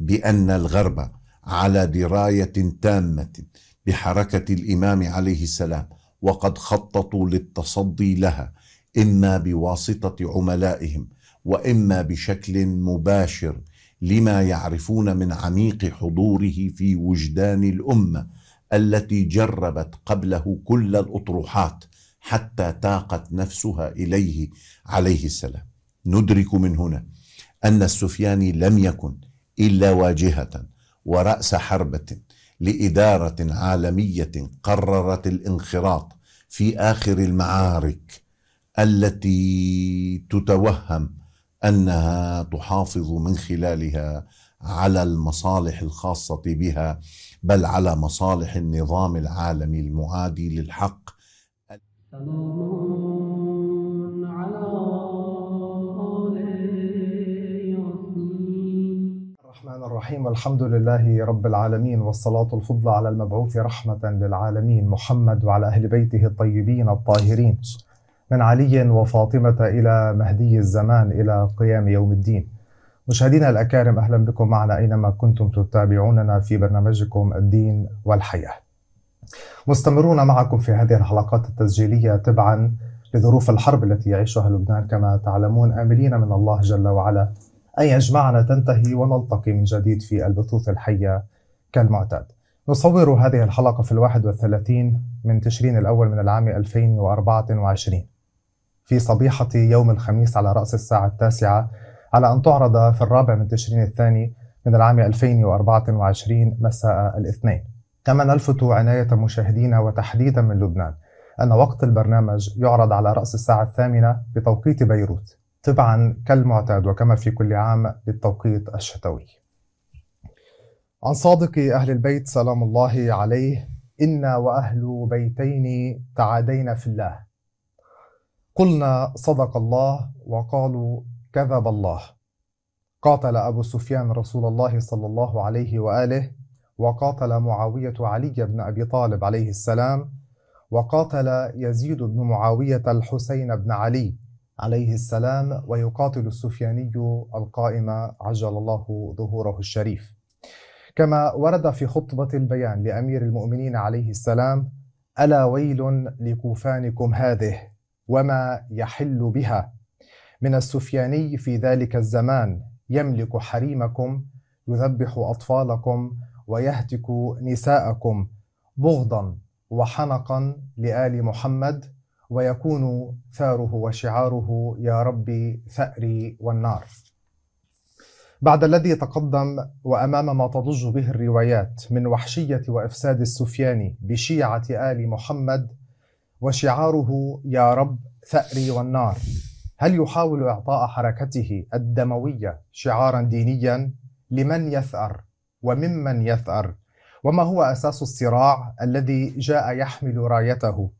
بأن الغرب على دراية تامة بحركة الإمام عليه السلام وقد خططوا للتصدي لها إما بواسطة عملائهم وإما بشكل مباشر لما يعرفون من عميق حضوره في وجدان الأمة التي جربت قبله كل الأطروحات حتى تاقت نفسها إليه عليه السلام ندرك من هنا أن السفياني لم يكن إلا واجهة ورأس حربة لإدارة عالمية قررت الانخراط في آخر المعارك التي تتوهم أنها تحافظ من خلالها على المصالح الخاصة بها بل على مصالح النظام العالمي المعادي للحق الرحيم الحمد لله رب العالمين والصلاة الفضل على المبعوث رحمة للعالمين محمد وعلى أهل بيته الطيبين الطاهرين من علي وفاطمة إلى مهدي الزمان إلى قيام يوم الدين مشاهدينا الأكارم أهلا بكم معنا أينما كنتم تتابعوننا في برنامجكم الدين والحياة مستمرون معكم في هذه الحلقات التسجيلية تبعا لظروف الحرب التي يعيشها لبنان كما تعلمون آملين من الله جل وعلا أن يجمعنا تنتهي ونلتقي من جديد في البثوث الحية كالمعتاد نصور هذه الحلقة في الواحد والثلاثين من تشرين الأول من العام 2024 في صبيحة يوم الخميس على رأس الساعة التاسعة على أن تعرض في الرابع من تشرين الثاني من العام 2024 مساء الاثنين كما نلفت عناية مشاهدينا وتحديدا من لبنان أن وقت البرنامج يعرض على رأس الساعة الثامنة بتوقيت بيروت طبعا كالمعتاد وكما في كل عام للتوقيت الشتوي. عن صادق أهل البيت سلام الله عليه إنا وأهل بيتين تعادينا في الله قلنا صدق الله وقالوا كذب الله قاتل أبو سفيان رسول الله صلى الله عليه وآله وقاتل معاوية علي بن أبي طالب عليه السلام وقاتل يزيد بن معاوية الحسين بن علي عليه السلام ويقاتل السفياني القائم عجل الله ظهوره الشريف كما ورد في خطبة البيان لأمير المؤمنين عليه السلام ألا ويل لكوفانكم هذه وما يحل بها من السفياني في ذلك الزمان يملك حريمكم يذبح أطفالكم ويهتك نساءكم بغضا وحنقا لآل محمد ويكون ثاره وشعاره يا ربي ثأري والنار. بعد الذي تقدم وامام ما تضج به الروايات من وحشيه وافساد السفياني بشيعه ال محمد وشعاره يا رب ثأري والنار هل يحاول اعطاء حركته الدمويه شعارا دينيا لمن يثأر وممن يثأر وما هو اساس الصراع الذي جاء يحمل رايته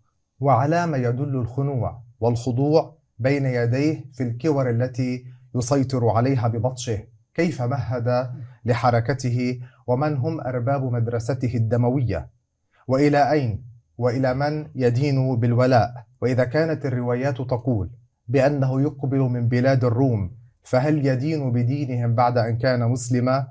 وعلى ما يدل الخنوع والخضوع بين يديه في الكور التي يسيطر عليها ببطشه كيف مهد لحركته ومن هم أرباب مدرسته الدموية وإلى أين وإلى من يدين بالولاء وإذا كانت الروايات تقول بأنه يقبل من بلاد الروم فهل يدين بدينهم بعد أن كان مسلما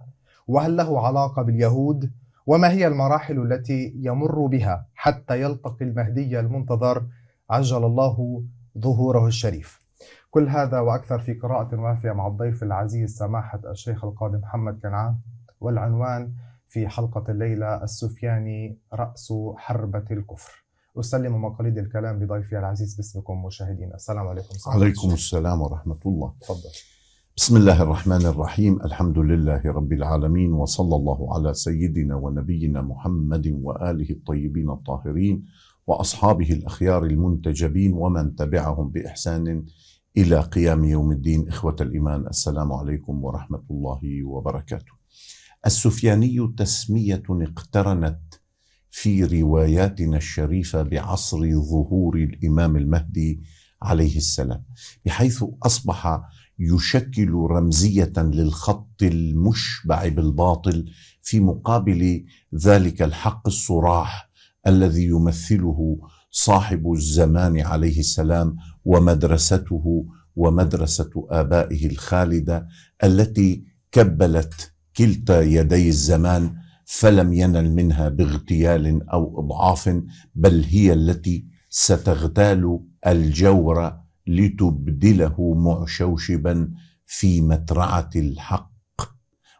وهل له علاقة باليهود وما هي المراحل التي يمر بها حتى يلتقي المهدي المنتظر عجل الله ظهوره الشريف كل هذا وأكثر في قراءة وافية مع الضيف العزيز سماحة الشيخ القاضي محمد كنعان والعنوان في حلقة الليلة السفياني رأس حربة الكفر أسلم مقاليد الكلام بضيفي العزيز باسمكم مشاهدين السلام عليكم عليكم السلام ورحمة الله تفضل بسم الله الرحمن الرحيم الحمد لله رب العالمين وصلى الله على سيدنا ونبينا محمد واله الطيبين الطاهرين واصحابه الاخيار المنتجبين ومن تبعهم باحسان الى قيام يوم الدين اخوه الايمان السلام عليكم ورحمه الله وبركاته. السفياني تسميه اقترنت في رواياتنا الشريفه بعصر ظهور الامام المهدي عليه السلام بحيث اصبح يشكل رمزيه للخط المشبع بالباطل في مقابل ذلك الحق الصراح الذي يمثله صاحب الزمان عليه السلام ومدرسته ومدرسه ابائه الخالده التي كبلت كلتا يدي الزمان فلم ينل منها باغتيال او اضعاف بل هي التي ستغتال الجور لتبدله معشوشبا في مترعه الحق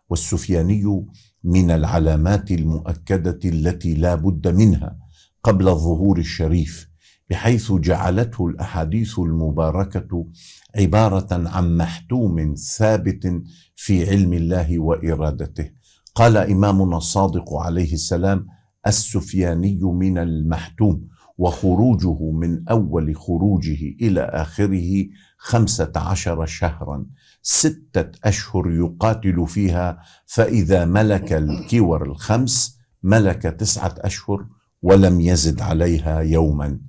والسفياني من العلامات المؤكده التي لا بد منها قبل الظهور الشريف بحيث جعلته الاحاديث المباركه عباره عن محتوم ثابت في علم الله وارادته قال امامنا الصادق عليه السلام السفياني من المحتوم وخروجه من أول خروجه إلى آخره خمسة عشر شهرا ستة أشهر يقاتل فيها فإذا ملك الكور الخمس ملك تسعة أشهر ولم يزد عليها يوما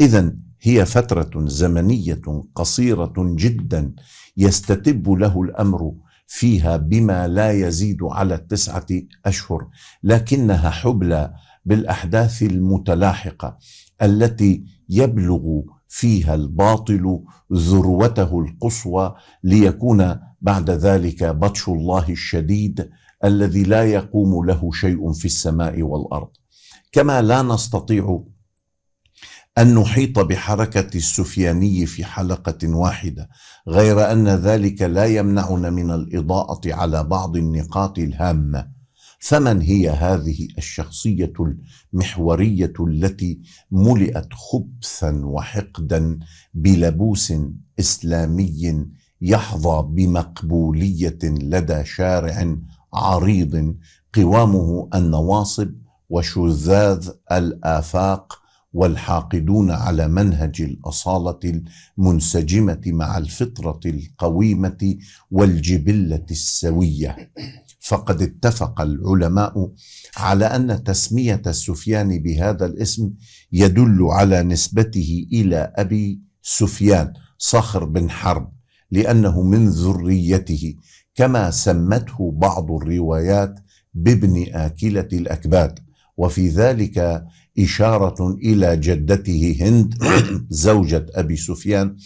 إذا هي فترة زمنية قصيرة جدا يستتب له الأمر فيها بما لا يزيد على التسعة أشهر لكنها حبلى بالأحداث المتلاحقة التي يبلغ فيها الباطل ذروته القصوى ليكون بعد ذلك بطش الله الشديد الذي لا يقوم له شيء في السماء والارض كما لا نستطيع ان نحيط بحركه السفياني في حلقه واحده غير ان ذلك لا يمنعنا من الاضاءه على بعض النقاط الهامه فمن هي هذه الشخصيه المحوريه التي ملئت خبثا وحقدا بلبوس اسلامي يحظى بمقبوليه لدى شارع عريض قوامه النواصب وشذاذ الافاق والحاقدون على منهج الاصاله المنسجمه مع الفطره القويمه والجبله السويه فقد اتفق العلماء على ان تسميه السفيان بهذا الاسم يدل على نسبته الى ابي سفيان صخر بن حرب لانه من ذريته كما سمته بعض الروايات بابن اكله الاكباد وفي ذلك اشاره الى جدته هند زوجه ابي سفيان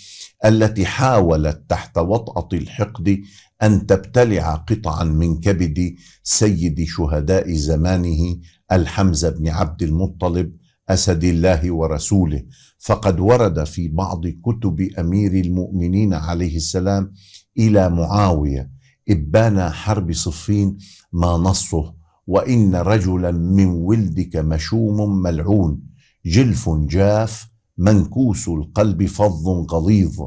التي حاولت تحت وطأة الحقد أن تبتلع قطعا من كبد سيد شهداء زمانه الحمزة بن عبد المطلب أسد الله ورسوله فقد ورد في بعض كتب أمير المؤمنين عليه السلام إلى معاوية إبان حرب صفين ما نصه وإن رجلا من ولدك مشوم ملعون جلف جاف منكوس القلب فظ غليظ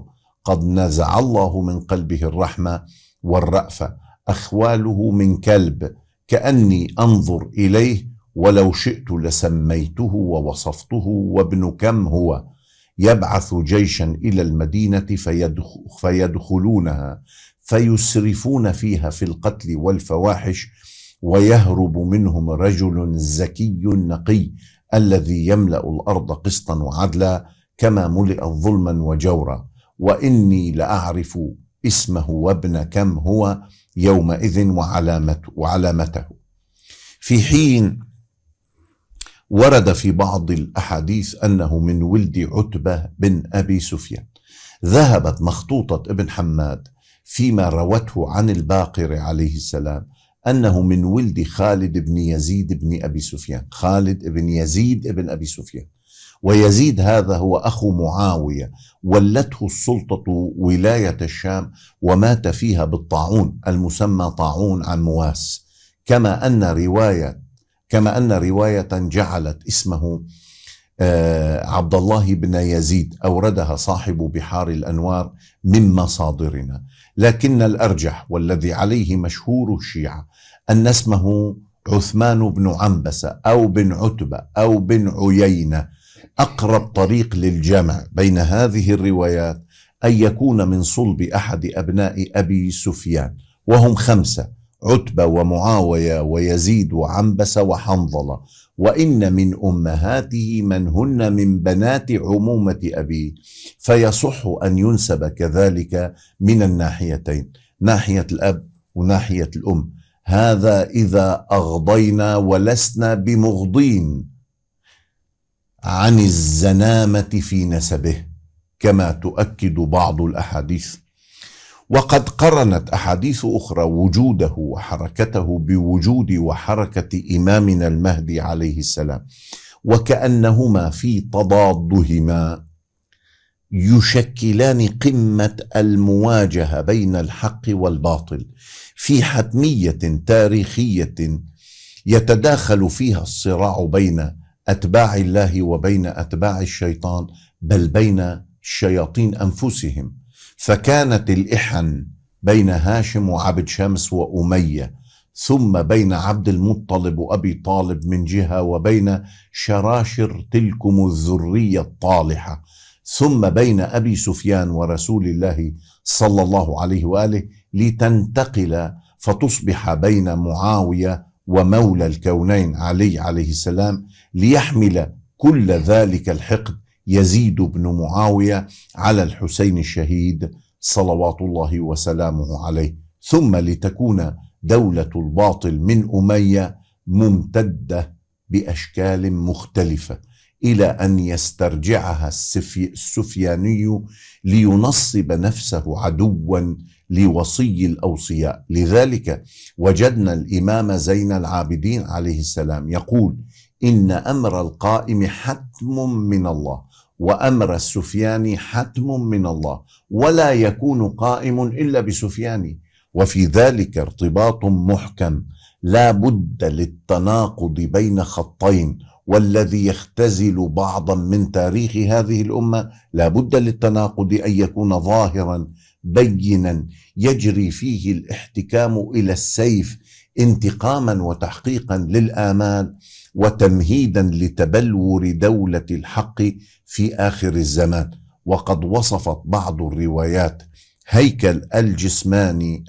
قد نزع الله من قلبه الرحمة والرأفة أخواله من كلب كأني أنظر إليه ولو شئت لسميته ووصفته وابن كم هو يبعث جيشا إلى المدينة فيدخ فيدخلونها فيسرفون فيها في القتل والفواحش ويهرب منهم رجل زكي نقي الذي يملا الارض قسطا وعدلا كما ملئت ظلما وجورا واني لاعرف اسمه وابن كم هو يومئذ وعلامته, وعلامته في حين ورد في بعض الاحاديث انه من ولد عتبه بن ابي سفيان ذهبت مخطوطه ابن حماد فيما روته عن الباقر عليه السلام أنه من ولد خالد بن يزيد بن أبي سفيان خالد بن يزيد بن أبي سفيان ويزيد هذا هو أخو معاوية ولته السلطة ولاية الشام ومات فيها بالطاعون المسمى طاعون عن مواس كما أن رواية كما أن رواية جعلت اسمه آه، عبد الله بن يزيد أوردها صاحب بحار الأنوار من مصادرنا لكن الأرجح والذي عليه مشهور الشيعة أن اسمه عثمان بن عنبسة أو بن عتبة أو بن عيينة أقرب طريق للجمع بين هذه الروايات أن يكون من صلب أحد أبناء أبي سفيان وهم خمسة عتبة ومعاوية ويزيد وعنبسة وحنظلة وإن من أمهاته من هن من بنات عمومة أبيه فيصح أن ينسب كذلك من الناحيتين ناحية الأب وناحية الأم هذا إذا أغضينا ولسنا بمغضين عن الزنامة في نسبه كما تؤكد بعض الأحاديث وقد قرنت احاديث اخرى وجوده وحركته بوجود وحركه امامنا المهدي عليه السلام وكانهما في تضادهما يشكلان قمه المواجهه بين الحق والباطل في حتميه تاريخيه يتداخل فيها الصراع بين اتباع الله وبين اتباع الشيطان بل بين الشياطين انفسهم فكانت الإحن بين هاشم وعبد شمس وأمية ثم بين عبد المطلب وأبي طالب من جهة وبين شراشر تلكم الذرية الطالحة ثم بين أبي سفيان ورسول الله صلى الله عليه وآله لتنتقل فتصبح بين معاوية ومولى الكونين علي عليه السلام ليحمل كل ذلك الحقد يزيد بن معاويه على الحسين الشهيد صلوات الله وسلامه عليه ثم لتكون دوله الباطل من اميه ممتده باشكال مختلفه الى ان يسترجعها السفياني لينصب نفسه عدوا لوصي الاوصياء لذلك وجدنا الامام زين العابدين عليه السلام يقول ان امر القائم حتم من الله وأمر السفياني حتم من الله ولا يكون قائم إلا بسفياني وفي ذلك ارتباط محكم لا بد للتناقض بين خطين والذي يختزل بعضا من تاريخ هذه الامه لا بد للتناقض ان يكون ظاهرا بينا يجري فيه الاحتكام الى السيف انتقاما وتحقيقا للامال وتمهيدا لتبلور دوله الحق في آخر الزمان وقد وصفت بعض الروايات هيكل الجسماني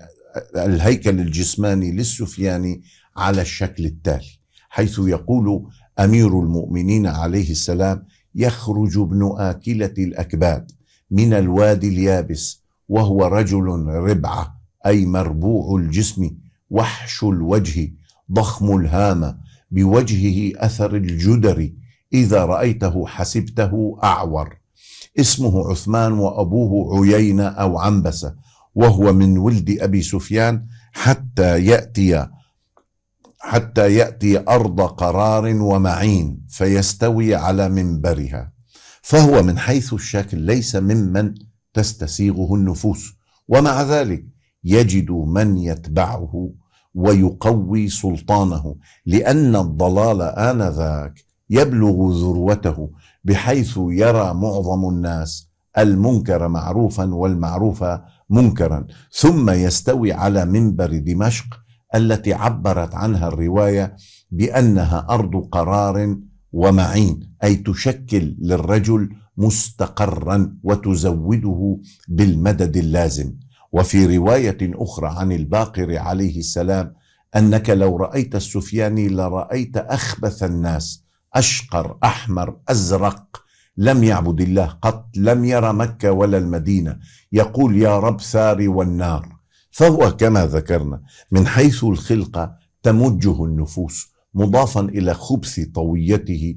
الهيكل الجسماني للسفياني على الشكل التالي حيث يقول أمير المؤمنين عليه السلام يخرج ابن آكلة الأكباد من الوادي اليابس وهو رجل ربعة أي مربوع الجسم وحش الوجه ضخم الهامة بوجهه أثر الجدري إذا رأيته حسبته أعور اسمه عثمان وأبوه عيينة أو عنبسة وهو من ولد أبي سفيان حتى يأتي حتى يأتي أرض قرار ومعين فيستوي على منبرها فهو من حيث الشكل ليس ممن تستسيغه النفوس ومع ذلك يجد من يتبعه ويقوي سلطانه لأن الضلال آنذاك يبلغ ذروته بحيث يرى معظم الناس المنكر معروفا والمعروف منكرا ثم يستوي على منبر دمشق التي عبرت عنها الروايه بانها ارض قرار ومعين اي تشكل للرجل مستقرا وتزوده بالمدد اللازم وفي روايه اخرى عن الباقر عليه السلام انك لو رايت السفياني لرايت اخبث الناس أشقر أحمر أزرق لم يعبد الله قط لم يرى مكة ولا المدينة يقول يا رب ساري والنار فهو كما ذكرنا من حيث الخلقة تمجه النفوس مضافا إلى خبث طويته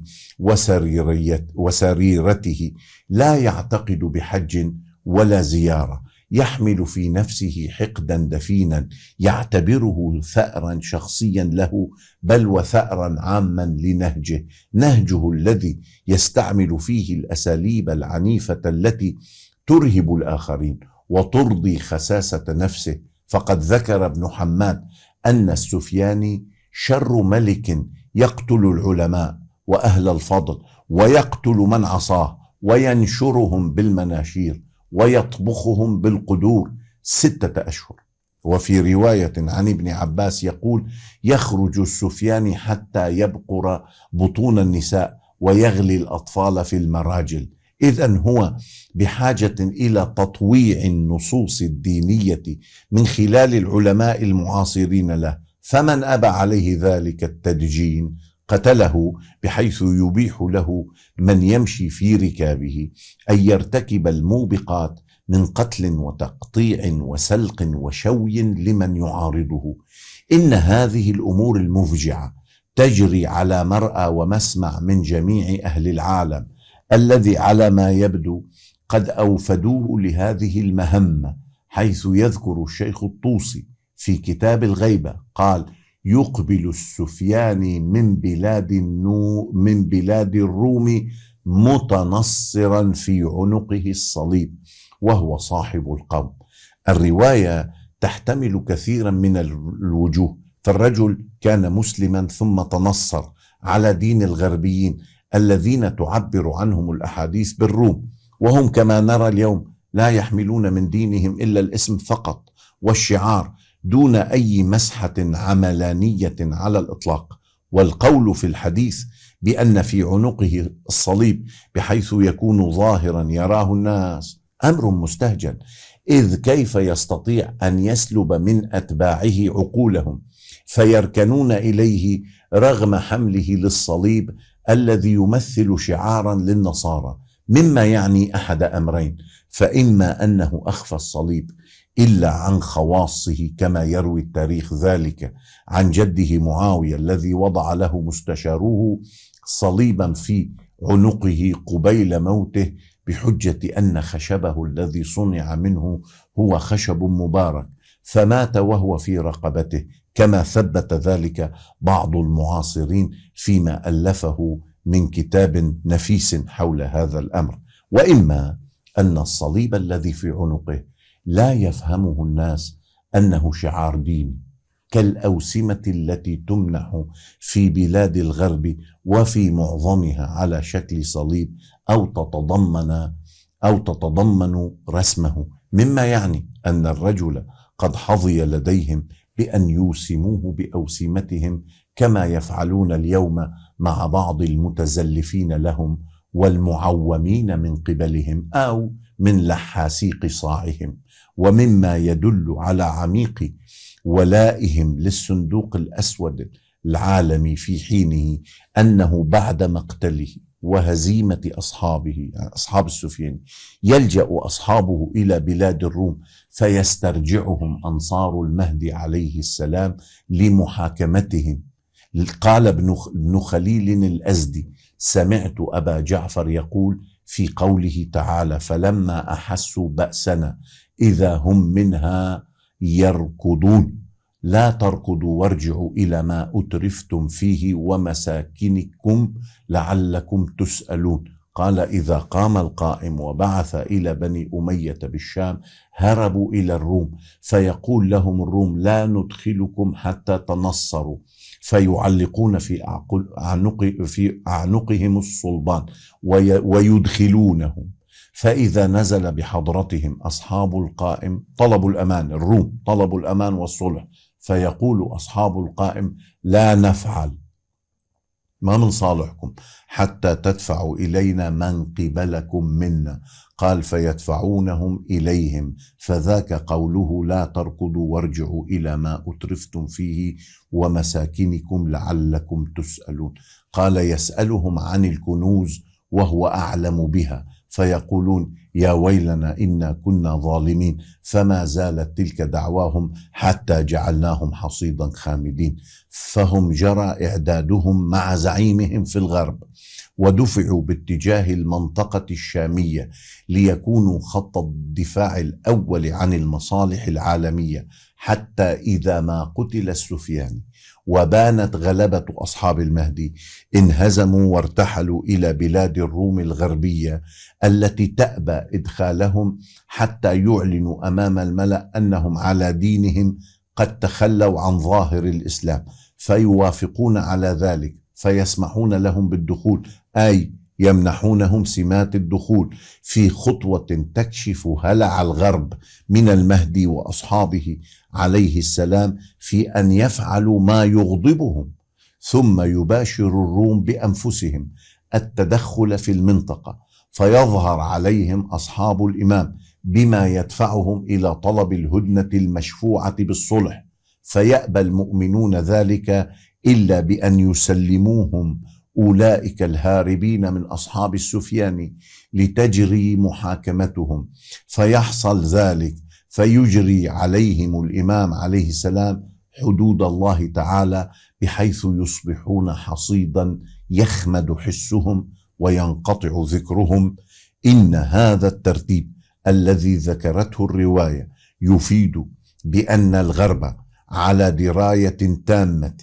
وسريرته لا يعتقد بحج ولا زيارة يحمل في نفسه حقدا دفينا يعتبره ثأرا شخصيا له بل وثأرا عاما لنهجه نهجه الذي يستعمل فيه الأساليب العنيفة التي ترهب الآخرين وترضي خساسة نفسه فقد ذكر ابن حماد أن السفياني شر ملك يقتل العلماء وأهل الفضل ويقتل من عصاه وينشرهم بالمناشير ويطبخهم بالقدور ستة أشهر وفي رواية عن ابن عباس يقول يخرج السفيان حتى يبقر بطون النساء ويغلي الأطفال في المراجل إذا هو بحاجة إلى تطويع النصوص الدينية من خلال العلماء المعاصرين له فمن أبى عليه ذلك التدجين قتله بحيث يبيح له من يمشي في ركابه ان يرتكب الموبقات من قتل وتقطيع وسلق وشوي لمن يعارضه ان هذه الامور المفجعه تجري على مرأى ومسمع من جميع اهل العالم الذي على ما يبدو قد اوفدوه لهذه المهمه حيث يذكر الشيخ الطوسي في كتاب الغيبه قال يقبل السفياني من بلاد النو من بلاد الروم متنصرا في عنقه الصليب وهو صاحب القوم الروايه تحتمل كثيرا من الوجوه فالرجل كان مسلما ثم تنصر على دين الغربيين الذين تعبر عنهم الاحاديث بالروم وهم كما نرى اليوم لا يحملون من دينهم الا الاسم فقط والشعار دون أي مسحة عملانية على الإطلاق والقول في الحديث بأن في عنقه الصليب بحيث يكون ظاهرا يراه الناس أمر مستهجن إذ كيف يستطيع أن يسلب من أتباعه عقولهم فيركنون إليه رغم حمله للصليب الذي يمثل شعارا للنصارى مما يعني أحد أمرين فإما أنه أخفى الصليب الا عن خواصه كما يروي التاريخ ذلك عن جده معاويه الذي وضع له مستشاروه صليبا في عنقه قبيل موته بحجه ان خشبه الذي صنع منه هو خشب مبارك فمات وهو في رقبته كما ثبت ذلك بعض المعاصرين فيما الفه من كتاب نفيس حول هذا الامر واما ان الصليب الذي في عنقه لا يفهمه الناس انه شعار ديني كالاوسمه التي تمنح في بلاد الغرب وفي معظمها على شكل صليب او تتضمن او تتضمن رسمه مما يعني ان الرجل قد حظي لديهم بان يوسموه باوسمتهم كما يفعلون اليوم مع بعض المتزلفين لهم والمعومين من قبلهم او من لحاسي قصاعهم ومما يدل على عميق ولائهم للصندوق الأسود العالمي في حينه أنه بعد مقتله وهزيمة أصحابه أصحاب السفيان يلجأ أصحابه إلى بلاد الروم فيسترجعهم أنصار المهدي عليه السلام لمحاكمتهم قال ابن خليل الأزدي سمعت أبا جعفر يقول في قوله تعالى فلما أحسوا بأسنا إذا هم منها يركضون لا تركضوا وارجعوا إلى ما أترفتم فيه ومساكنكم لعلكم تسألون قال إذا قام القائم وبعث إلى بني أمية بالشام هربوا إلى الروم فيقول لهم الروم لا ندخلكم حتى تنصروا فيعلقون في أعنق في أعنقهم الصلبان ويدخلونهم فإذا نزل بحضرتهم أصحاب القائم طلبوا الأمان الروم طلبوا الأمان والصلح فيقول أصحاب القائم لا نفعل ما من صالحكم حتى تدفعوا إلينا من قبلكم منا قال فيدفعونهم إليهم فذاك قوله لا تركضوا وارجعوا إلى ما أترفتم فيه ومساكنكم لعلكم تسألون قال يسألهم عن الكنوز وهو أعلم بها فيقولون يا ويلنا انا كنا ظالمين فما زالت تلك دعواهم حتى جعلناهم حصيدا خامدين فهم جرى اعدادهم مع زعيمهم في الغرب ودفعوا باتجاه المنطقه الشاميه ليكونوا خط الدفاع الاول عن المصالح العالميه حتى اذا ما قتل السفياني وبانت غلبة أصحاب المهدي انهزموا وارتحلوا إلى بلاد الروم الغربية التي تأبى إدخالهم حتى يعلنوا أمام الملأ أنهم على دينهم قد تخلوا عن ظاهر الإسلام فيوافقون على ذلك فيسمحون لهم بالدخول أي يمنحونهم سمات الدخول في خطوة تكشف هلع الغرب من المهدي وأصحابه عليه السلام في أن يفعلوا ما يغضبهم ثم يباشر الروم بأنفسهم التدخل في المنطقة فيظهر عليهم أصحاب الإمام بما يدفعهم إلى طلب الهدنة المشفوعة بالصلح فيأبى المؤمنون ذلك إلا بأن يسلموهم أولئك الهاربين من أصحاب السفيان لتجري محاكمتهم فيحصل ذلك فيجري عليهم الإمام عليه السلام حدود الله تعالى بحيث يصبحون حصيدا يخمد حسهم وينقطع ذكرهم إن هذا الترتيب الذي ذكرته الرواية يفيد بأن الغرب على دراية تامة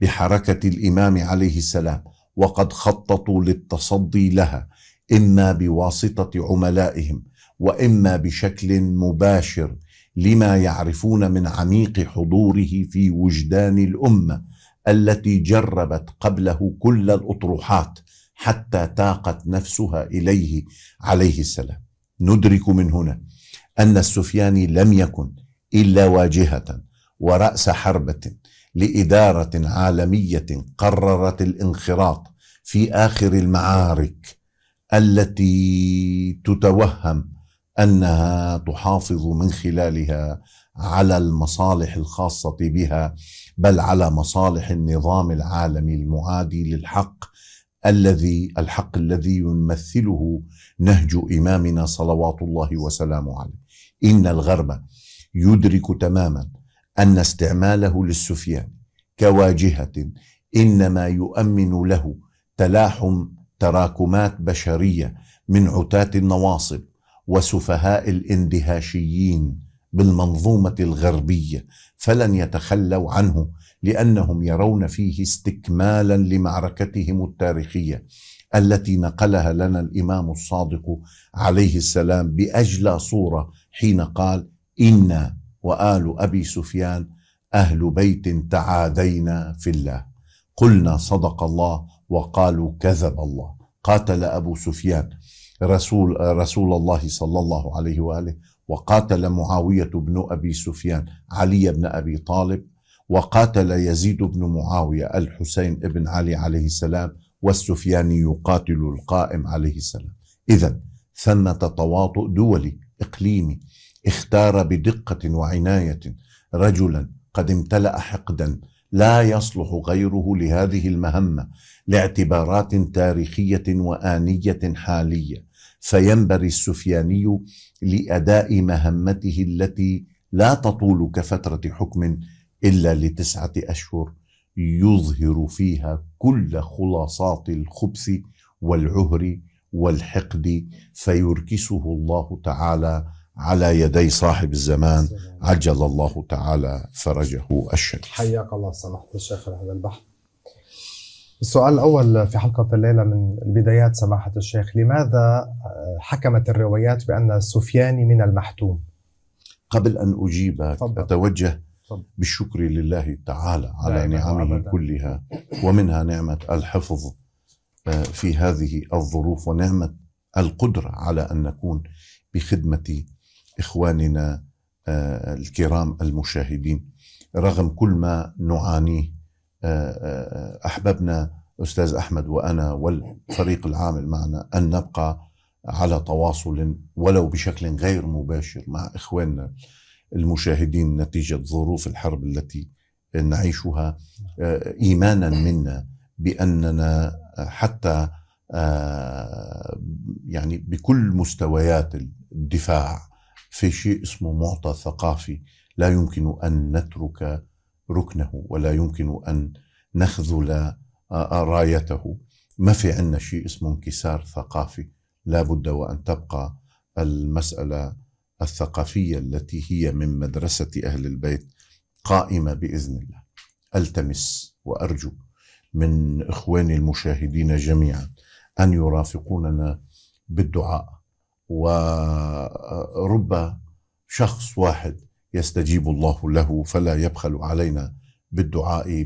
بحركة الإمام عليه السلام وقد خططوا للتصدي لها اما بواسطه عملائهم واما بشكل مباشر لما يعرفون من عميق حضوره في وجدان الامه التي جربت قبله كل الاطروحات حتى تاقت نفسها اليه عليه السلام ندرك من هنا ان السفياني لم يكن الا واجهه وراس حربه لاداره عالميه قررت الانخراط في اخر المعارك التي تتوهم انها تحافظ من خلالها على المصالح الخاصه بها بل على مصالح النظام العالمي المعادي للحق الذي الحق الذي يمثله نهج امامنا صلوات الله وسلامه عليه ان الغرب يدرك تماما أن استعماله للسفيان كواجهة إنما يؤمن له تلاحم تراكمات بشرية من عتاة النواصب وسفهاء الاندهاشيين بالمنظومة الغربية فلن يتخلوا عنه لأنهم يرون فيه استكمالا لمعركتهم التاريخية التي نقلها لنا الإمام الصادق عليه السلام بأجلى صورة حين قال إنا وآل أبي سفيان أهل بيت تعادينا في الله قلنا صدق الله وقالوا كذب الله قاتل أبو سفيان رسول, رسول الله صلى الله عليه وآله وقاتل معاوية بن أبي سفيان علي بن أبي طالب وقاتل يزيد بن معاوية الحسين بن علي عليه السلام والسفياني يقاتل القائم عليه السلام إذا ثمة تواطؤ دولي إقليمي اختار بدقة وعناية رجلا قد امتلأ حقدا لا يصلح غيره لهذه المهمة لاعتبارات تاريخية وآنية حالية فينبري السفياني لأداء مهمته التي لا تطول كفترة حكم إلا لتسعة أشهر يظهر فيها كل خلاصات الخبث والعهر والحقد فيركسه الله تعالى على يدي صاحب الزمان عجل الله تعالى فرجه الشريف حياك الله سماحة الشيخ على هذا البحث السؤال الأول في حلقة الليلة من البدايات سماحة الشيخ لماذا آه، حكمت الروايات بأن سفياني من المحتوم قبل أن أجيبك فضل. أتوجه فضل. بالشكر لله تعالى على نعمه كلها ومنها نعمة الحفظ آه، في هذه الظروف ونعمة القدرة على أن نكون بخدمة إخواننا آه، الكرام المشاهدين رغم كل ما نعانيه آه، آه، أحببنا أستاذ أحمد وأنا والفريق العامل معنا أن نبقى على تواصل ولو بشكل غير مباشر مع إخواننا المشاهدين نتيجة ظروف الحرب التي نعيشها إيمانا منا بأننا حتى يعني بكل مستويات الدفاع في شيء اسمه معطى ثقافي لا يمكن ان نترك ركنه ولا يمكن ان نخذل آه، آه، رايته ما في عندنا شيء اسمه انكسار ثقافي لا بد وان تبقى المساله الثقافيه التي هي من مدرسه اهل البيت قائمه باذن الله التمس وارجو من اخواني المشاهدين جميعا ان يرافقوننا بالدعاء ورب شخص واحد يستجيب الله له فلا يبخل علينا بالدعاء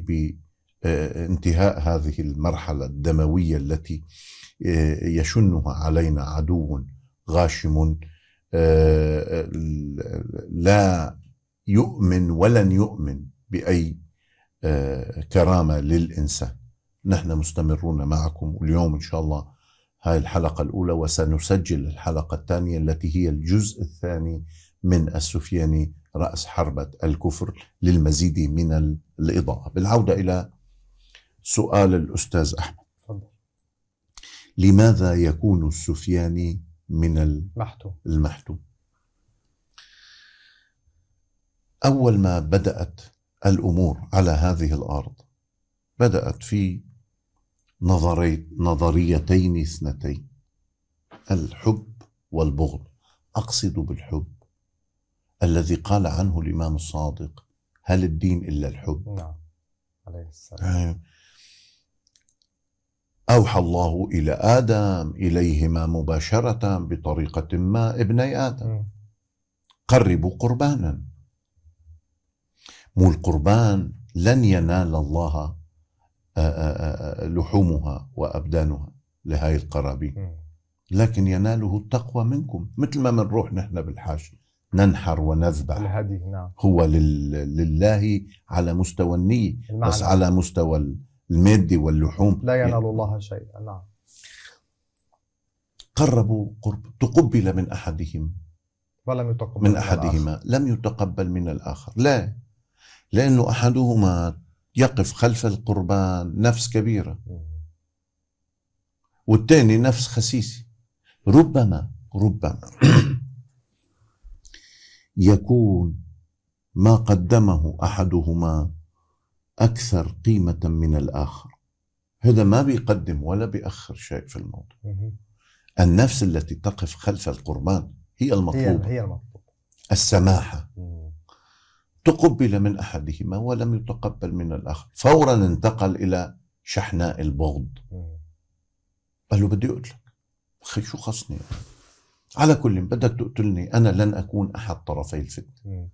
بانتهاء هذه المرحله الدمويه التي يشنها علينا عدو غاشم لا يؤمن ولن يؤمن باي كرامه للانسان نحن مستمرون معكم واليوم ان شاء الله هاي الحلقة الأولى وسنسجل الحلقة الثانية التي هي الجزء الثاني من السفياني رأس حربة الكفر للمزيد من الإضاءة بالعودة إلى سؤال الأستاذ أحمد لماذا يكون السفياني من المحتوم, المحتوم؟ أول ما بدأت الأمور على هذه الأرض بدأت في نظري نظريتين اثنتين الحب والبغض اقصد بالحب الذي قال عنه الامام الصادق هل الدين الا الحب نعم عليه السلام آه. اوحى الله الى ادم اليهما مباشره بطريقه ما ابني ادم قربوا قربانا مو القربان لن ينال الله آه، آه، آه، لحومها وأبدانها لهاي القرابين لكن يناله التقوى منكم مثل ما بنروح نحن بالحاج ننحر ونذبح الهدي نعم هو لل... لله على مستوى النية المعنى. بس على مستوى المادي واللحوم لا ينال يعني. الله شيئا نعم قربوا قرب تقبل من أحدهم ولم يتقبل من, من أحدهما لم يتقبل من الآخر لا لأنه أحدهما يقف خلف القربان نفس كبيرة والتاني نفس خسيسي ربما ربما يكون ما قدمه أحدهما أكثر قيمة من الآخر هذا ما بيقدم ولا بيأخر شيء في الموضوع النفس التي تقف خلف القربان هي المطلوبة هي المطلوبة السماحة تقبل من احدهما ولم يتقبل من الاخر فورا انتقل الى شحناء البغض قال له بدي اقتلك اخي شو خصني على كل بدك تقتلني انا لن اكون احد طرفي الفتنه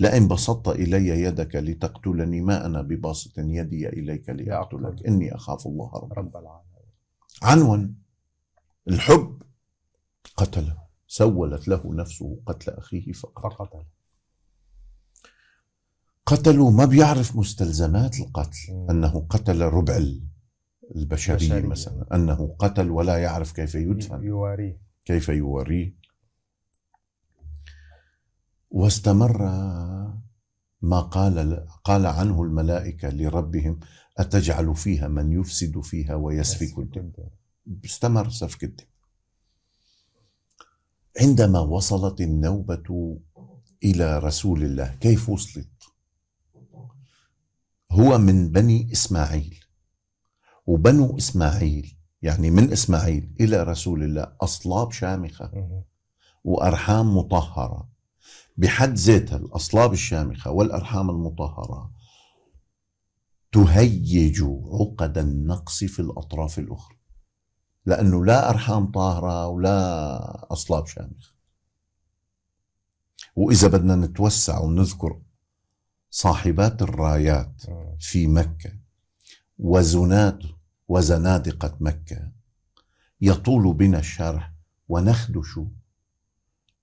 لئن بسطت الي يدك لتقتلني ما انا بباسط يدي اليك لاقتلك اني اخاف الله رب, رب العالمين عنوان الحب قتله سولت له نفسه قتل اخيه فقتله قتلوا ما بيعرف مستلزمات القتل أنه قتل ربع البشرية بشرية. مثلا أنه قتل ولا يعرف كيف يدفن يواريه كيف يواريه واستمر ما قال قال عنه الملائكة لربهم أتجعل فيها من يفسد فيها ويسفك الدم استمر سفك الدم عندما وصلت النوبة إلى رسول الله كيف وصلت هو من بني إسماعيل وبنو إسماعيل يعني من إسماعيل إلى رسول الله أصلاب شامخة وأرحام مطهرة بحد ذاتها الأصلاب الشامخة والأرحام المطهرة تهيج عقد النقص في الأطراف الأخرى لأنه لا أرحام طاهرة ولا أصلاب شامخة وإذا بدنا نتوسع ونذكر صاحبات الرايات آه. في مكة وزناد وزنادقة مكة يطول بنا الشرح ونخدش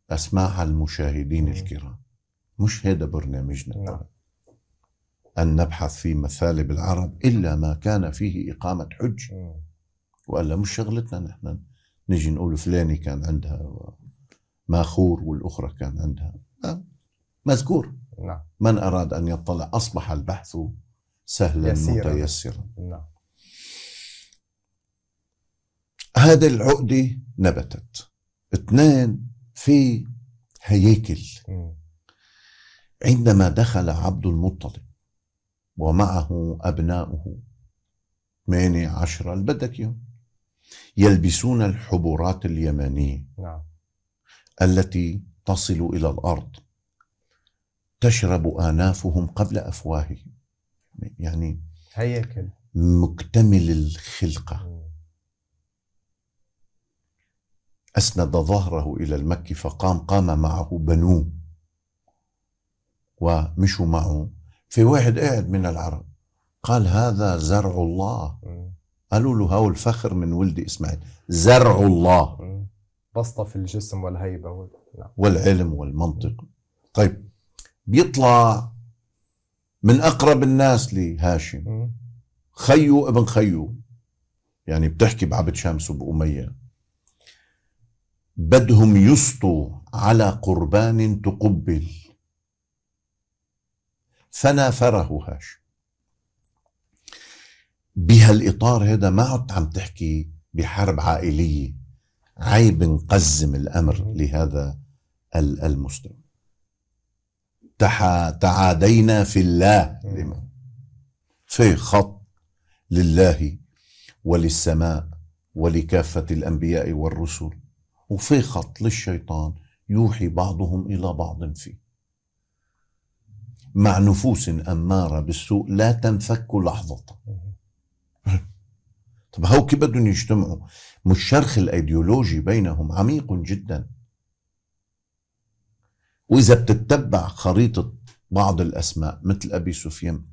أسماع المشاهدين آه. الكرام مش هذا برنامجنا آه. أن نبحث في مثالب العرب إلا ما كان فيه إقامة حج وإلا مش شغلتنا نحن نجي نقول فلاني كان عندها ماخور والأخرى كان عندها مذكور نعم. من أراد أن يطلع أصبح البحث سهلا متيسرا نعم. هذه العقدة نبتت اثنين في هيكل م. عندما دخل عبد المطلب ومعه أبناؤه ثمانية عشرة البدك يلبسون الحبرات اليمانية نعم. التي تصل إلى الأرض تشرب آنافهم قبل أفواههم يعني هيكل مكتمل الخلقة أسند ظهره إلى المكي فقام قام معه بنوه ومشوا معه في واحد قاعد من العرب قال هذا زرع الله قالوا له هاو الفخر من ولدي إسماعيل زرع الله بسطة في الجسم والهيبة نعم. والعلم والمنطق طيب بيطلع من اقرب الناس لهاشم خيو ابن خيو يعني بتحكي بعبد شمس وبأمية بدهم يسطوا على قربان تقبل فنافره هاشم بهالاطار هذا ما عدت عم تحكي بحرب عائليه عيب نقزم الامر لهذا المسلم تعادينا في الله لما في خط لله وللسماء ولكافة الأنبياء والرسل وفي خط للشيطان يوحي بعضهم إلى بعض فيه مع نفوس أمارة بالسوء لا تنفك لحظة طب هو كيف بدهم يجتمعوا مش شرخ الأيديولوجي بينهم عميق جدا وإذا بتتبع خريطة بعض الأسماء مثل أبي سفيان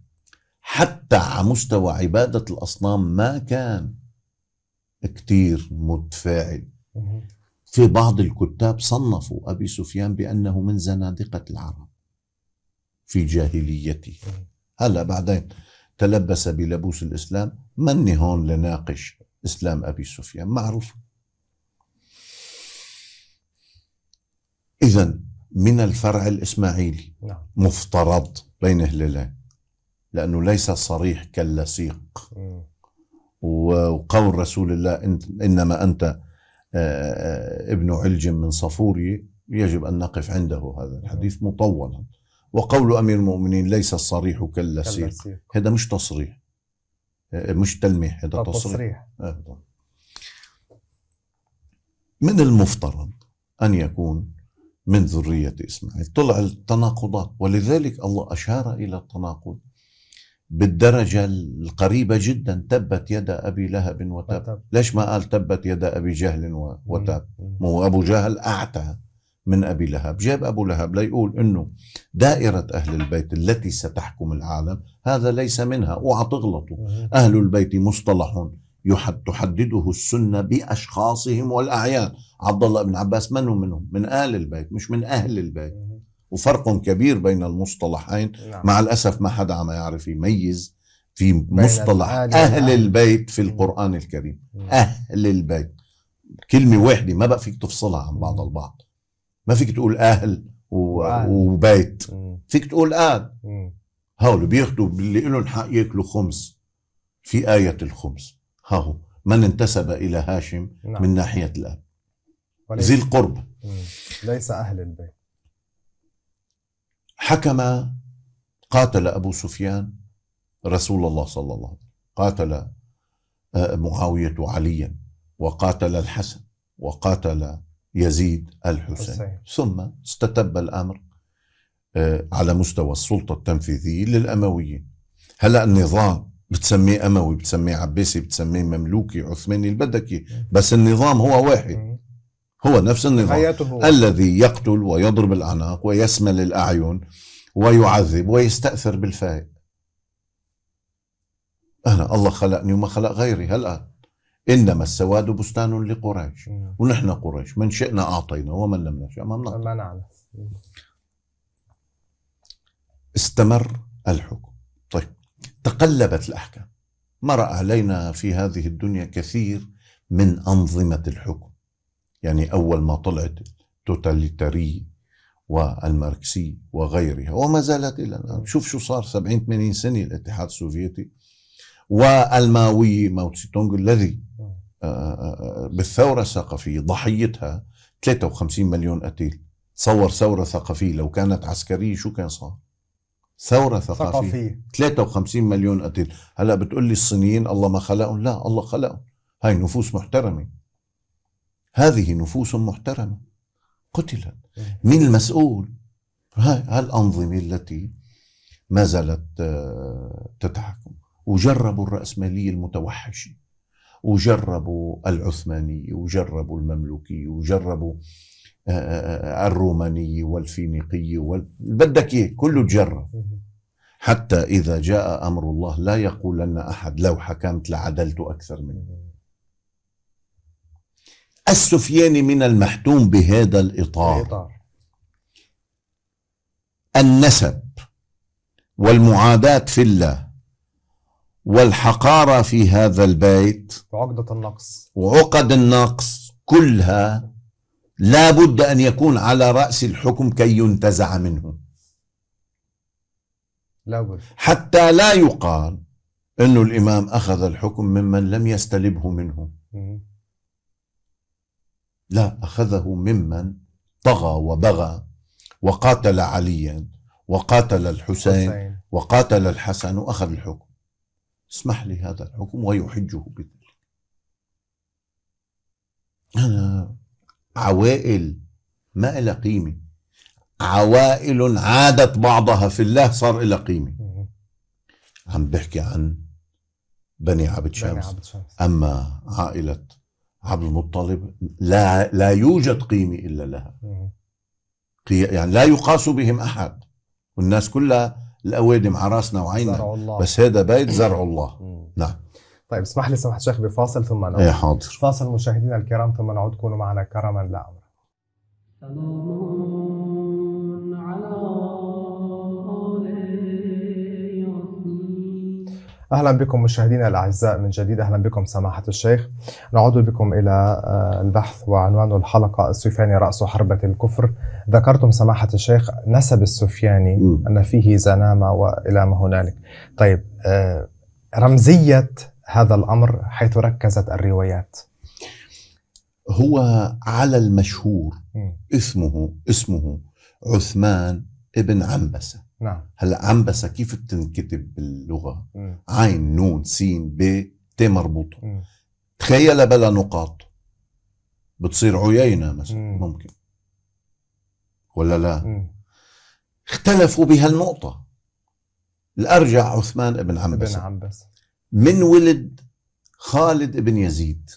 حتى على مستوى عبادة الأصنام ما كان كتير متفاعل في بعض الكتاب صنفوا أبي سفيان بأنه من زنادقة العرب في جاهليته هلا بعدين تلبس بلبوس الإسلام مني هون لناقش إسلام أبي سفيان معروف إذا من الفرع الإسماعيلي نعم. مفترض بين هلالين لأنه ليس صريح كاللصيق وقول رسول الله إنما أنت آه، آه، ابن علجم من صفوري يجب أن نقف عنده هذا نعم. الحديث مطولا وقول أمير المؤمنين ليس الصريح كاللصيق هذا مش تصريح آه، مش تلميح هذا تصريح من المفترض أن يكون من ذرية إسماعيل طلع التناقضات ولذلك الله أشار إلى التناقض بالدرجة القريبة جدا تبت يد أبي لهب وتاب ليش ما قال تبت يد أبي جهل وتاب ما هو أبو جهل أعتى من أبي لهب جاب أبو لهب ليقول أنه دائرة أهل البيت التي ستحكم العالم هذا ليس منها اوعى تغلطوا أهل البيت مصطلح يحد تحدده السنه باشخاصهم والاعيان عبد الله بن عباس من منهم من ال البيت مش من اهل البيت وفرق كبير بين المصطلحين نعم. مع الاسف ما حدا عم يعرف يميز في مصطلح اهل البيت في القران الكريم اهل البيت كلمه واحده ما بقى فيك تفصلها عن بعض البعض ما فيك تقول اهل وبيت فيك تقول ال هول بياخذوا اللي لهم حق ياكلوا خمس في ايه الخمس ها هو من انتسب إلى هاشم نعم. من ناحية الأب ذي القرب ليس أهل البيت حكم قاتل أبو سفيان رسول الله صلى الله عليه وسلم قاتل آه، معاوية عليا وقاتل الحسن وقاتل يزيد الحسين ثم استتب الأمر آه، على مستوى السلطة التنفيذية للأمويين هلأ النظام بتسميه اموي بتسميه عباسي بتسميه مملوكي عثماني اللي بدك بس النظام هو واحد هو نفس النظام الذي يقتل ويضرب الاعناق ويسمل الاعين ويعذب ويستاثر بالفائق انا الله خلقني وما خلق غيري هلا انما السواد بستان لقريش ونحن قريش من شئنا اعطينا ومن لم نشا منعنا استمر الحكم تقلبت الأحكام مر علينا في هذه الدنيا كثير من أنظمة الحكم يعني أول ما طلعت توتاليتاري والماركسي وغيرها وما زالت إلى الآن شوف شو صار 70 80 سنة الاتحاد السوفيتي والماوي ماو تونغ الذي آه، آه، آه، بالثورة الثقافية ضحيتها 53 مليون قتيل تصور ثورة ثقافية لو كانت عسكرية شو كان صار ثورة ثقافية. ثقافية 53 مليون قتيل هلا بتقول لي الصينيين الله ما خلقهم لا الله خلقهم هاي نفوس محترمة هذه نفوس محترمة قتلت إيه. مين المسؤول هاي هالأنظمة التي ما زالت آه، تتحكم وجربوا الرأسمالية المتوحشة وجربوا العثمانية وجربوا المملوكية وجربوا الروماني والفينيقي بدك ايه كله جرب حتى إذا جاء أمر الله لا يقول لنا أحد لو حكمت لعدلت أكثر منه السفياني من المحتوم بهذا الإطار النسب والمعاداة في الله والحقارة في هذا البيت وعقدة النقص وعقد النقص كلها لا بد أن يكون على رأس الحكم كي ينتزع منه لا بد. حتى لا يقال أن الإمام أخذ الحكم ممن لم يستلبه منه لا أخذه ممن طغى وبغى وقاتل عليا وقاتل الحسين وقاتل الحسن وأخذ الحكم اسمح لي هذا الحكم ويحجه بذلك أنا عوائل ما إلى قيمة عوائل عادت بعضها في الله صار إلى قيمة عم بحكي عن بني عبد شمس, بني عبد شمس. أما عائلة عبد المطلب لا, لا يوجد قيمة إلا لها يعني لا يقاس بهم أحد والناس كلها الأوادم على راسنا وعيننا بس هذا بيت زرع الله نعم طيب اسمح لي سماحه الشيخ بفاصل ثم نعود. ايه حاضر. فاصل مشاهدينا الكرام ثم نعود كونوا معنا كرما لا لامر. اهلا بكم مشاهدينا الاعزاء من جديد اهلا بكم سماحه الشيخ نعود بكم الى آه، البحث وعنوان الحلقه السفياني راس حربه الكفر ذكرتم سماحه الشيخ نسب السفياني ان فيه زنامه والى ما هنالك طيب آه، رمزيه هذا الامر حيث ركزت الروايات؟ هو على المشهور اسمه اسمه عثمان ابن عنبسه نعم هلا عنبسه كيف بتنكتب باللغه؟ مم. عين نون سين ب ت مربوطه تخيل بلا نقاط بتصير عيينه مثلا مم. ممكن ولا لا؟ مم. اختلفوا بهالنقطه الارجح عثمان ابن عنبسه ابن عنبسه من ولد خالد ابن يزيد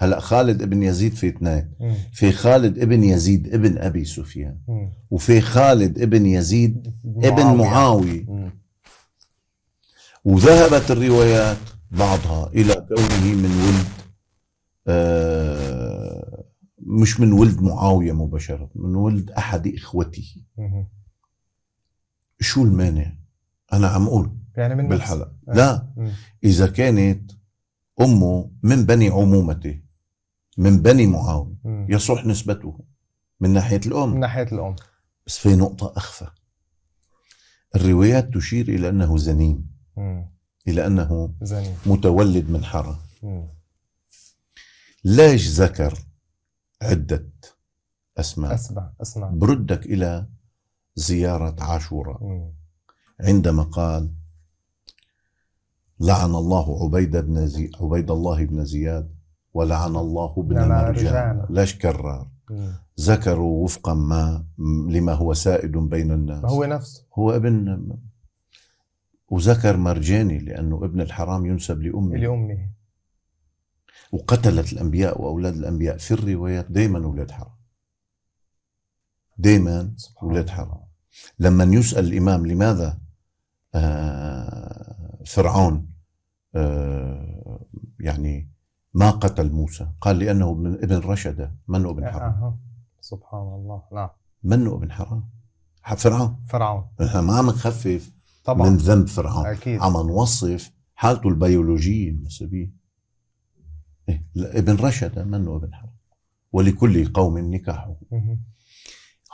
هلا خالد ابن يزيد في اثنين في خالد ابن يزيد ابن ابي سفيان وفي خالد ابن يزيد ابن معاويه وذهبت الروايات بعضها الى كونه من ولد آه مش من ولد معاويه مباشره من ولد احد اخوته شو المانع انا عم اقول يعني من بالحلق آه. لا مم. إذا كانت أمه من بني عمومته من بني معاوية يصح نسبته من ناحية الأم من ناحية الأم بس في نقطة أخفى الروايات تشير إلى أنه زنيم مم. إلى أنه زنيم. متولد من حرم ليش ذكر عدة أسماء أسماء أسماء بردك إلى زيارة عاشوراء عندما قال لعن الله عبيد بن زي عبيد الله بن زياد ولعن الله بن مرجان ليش كرر ذكروا وفقا ما لما هو سائد بين الناس هو نفسه هو ابن وذكر مرجاني لأنه ابن الحرام ينسب لأمه لأمه وقتلت الأنبياء وأولاد الأنبياء في الروايات دائما أولاد حرام دائما أولاد حرام لما يسأل الإمام لماذا آه فرعون آه، يعني ما قتل موسى قال لأنه من ابن رشدة من ابن آه، حرام آه. سبحان الله نعم من ابن حرام فرعون فرعون نحن ما عم نخفف طبعا من ذنب فرعون أكيد. عم نوصف حالته البيولوجية النسبية إيه؟ ابن رشدة من ابن حرام ولكل قوم نكاحه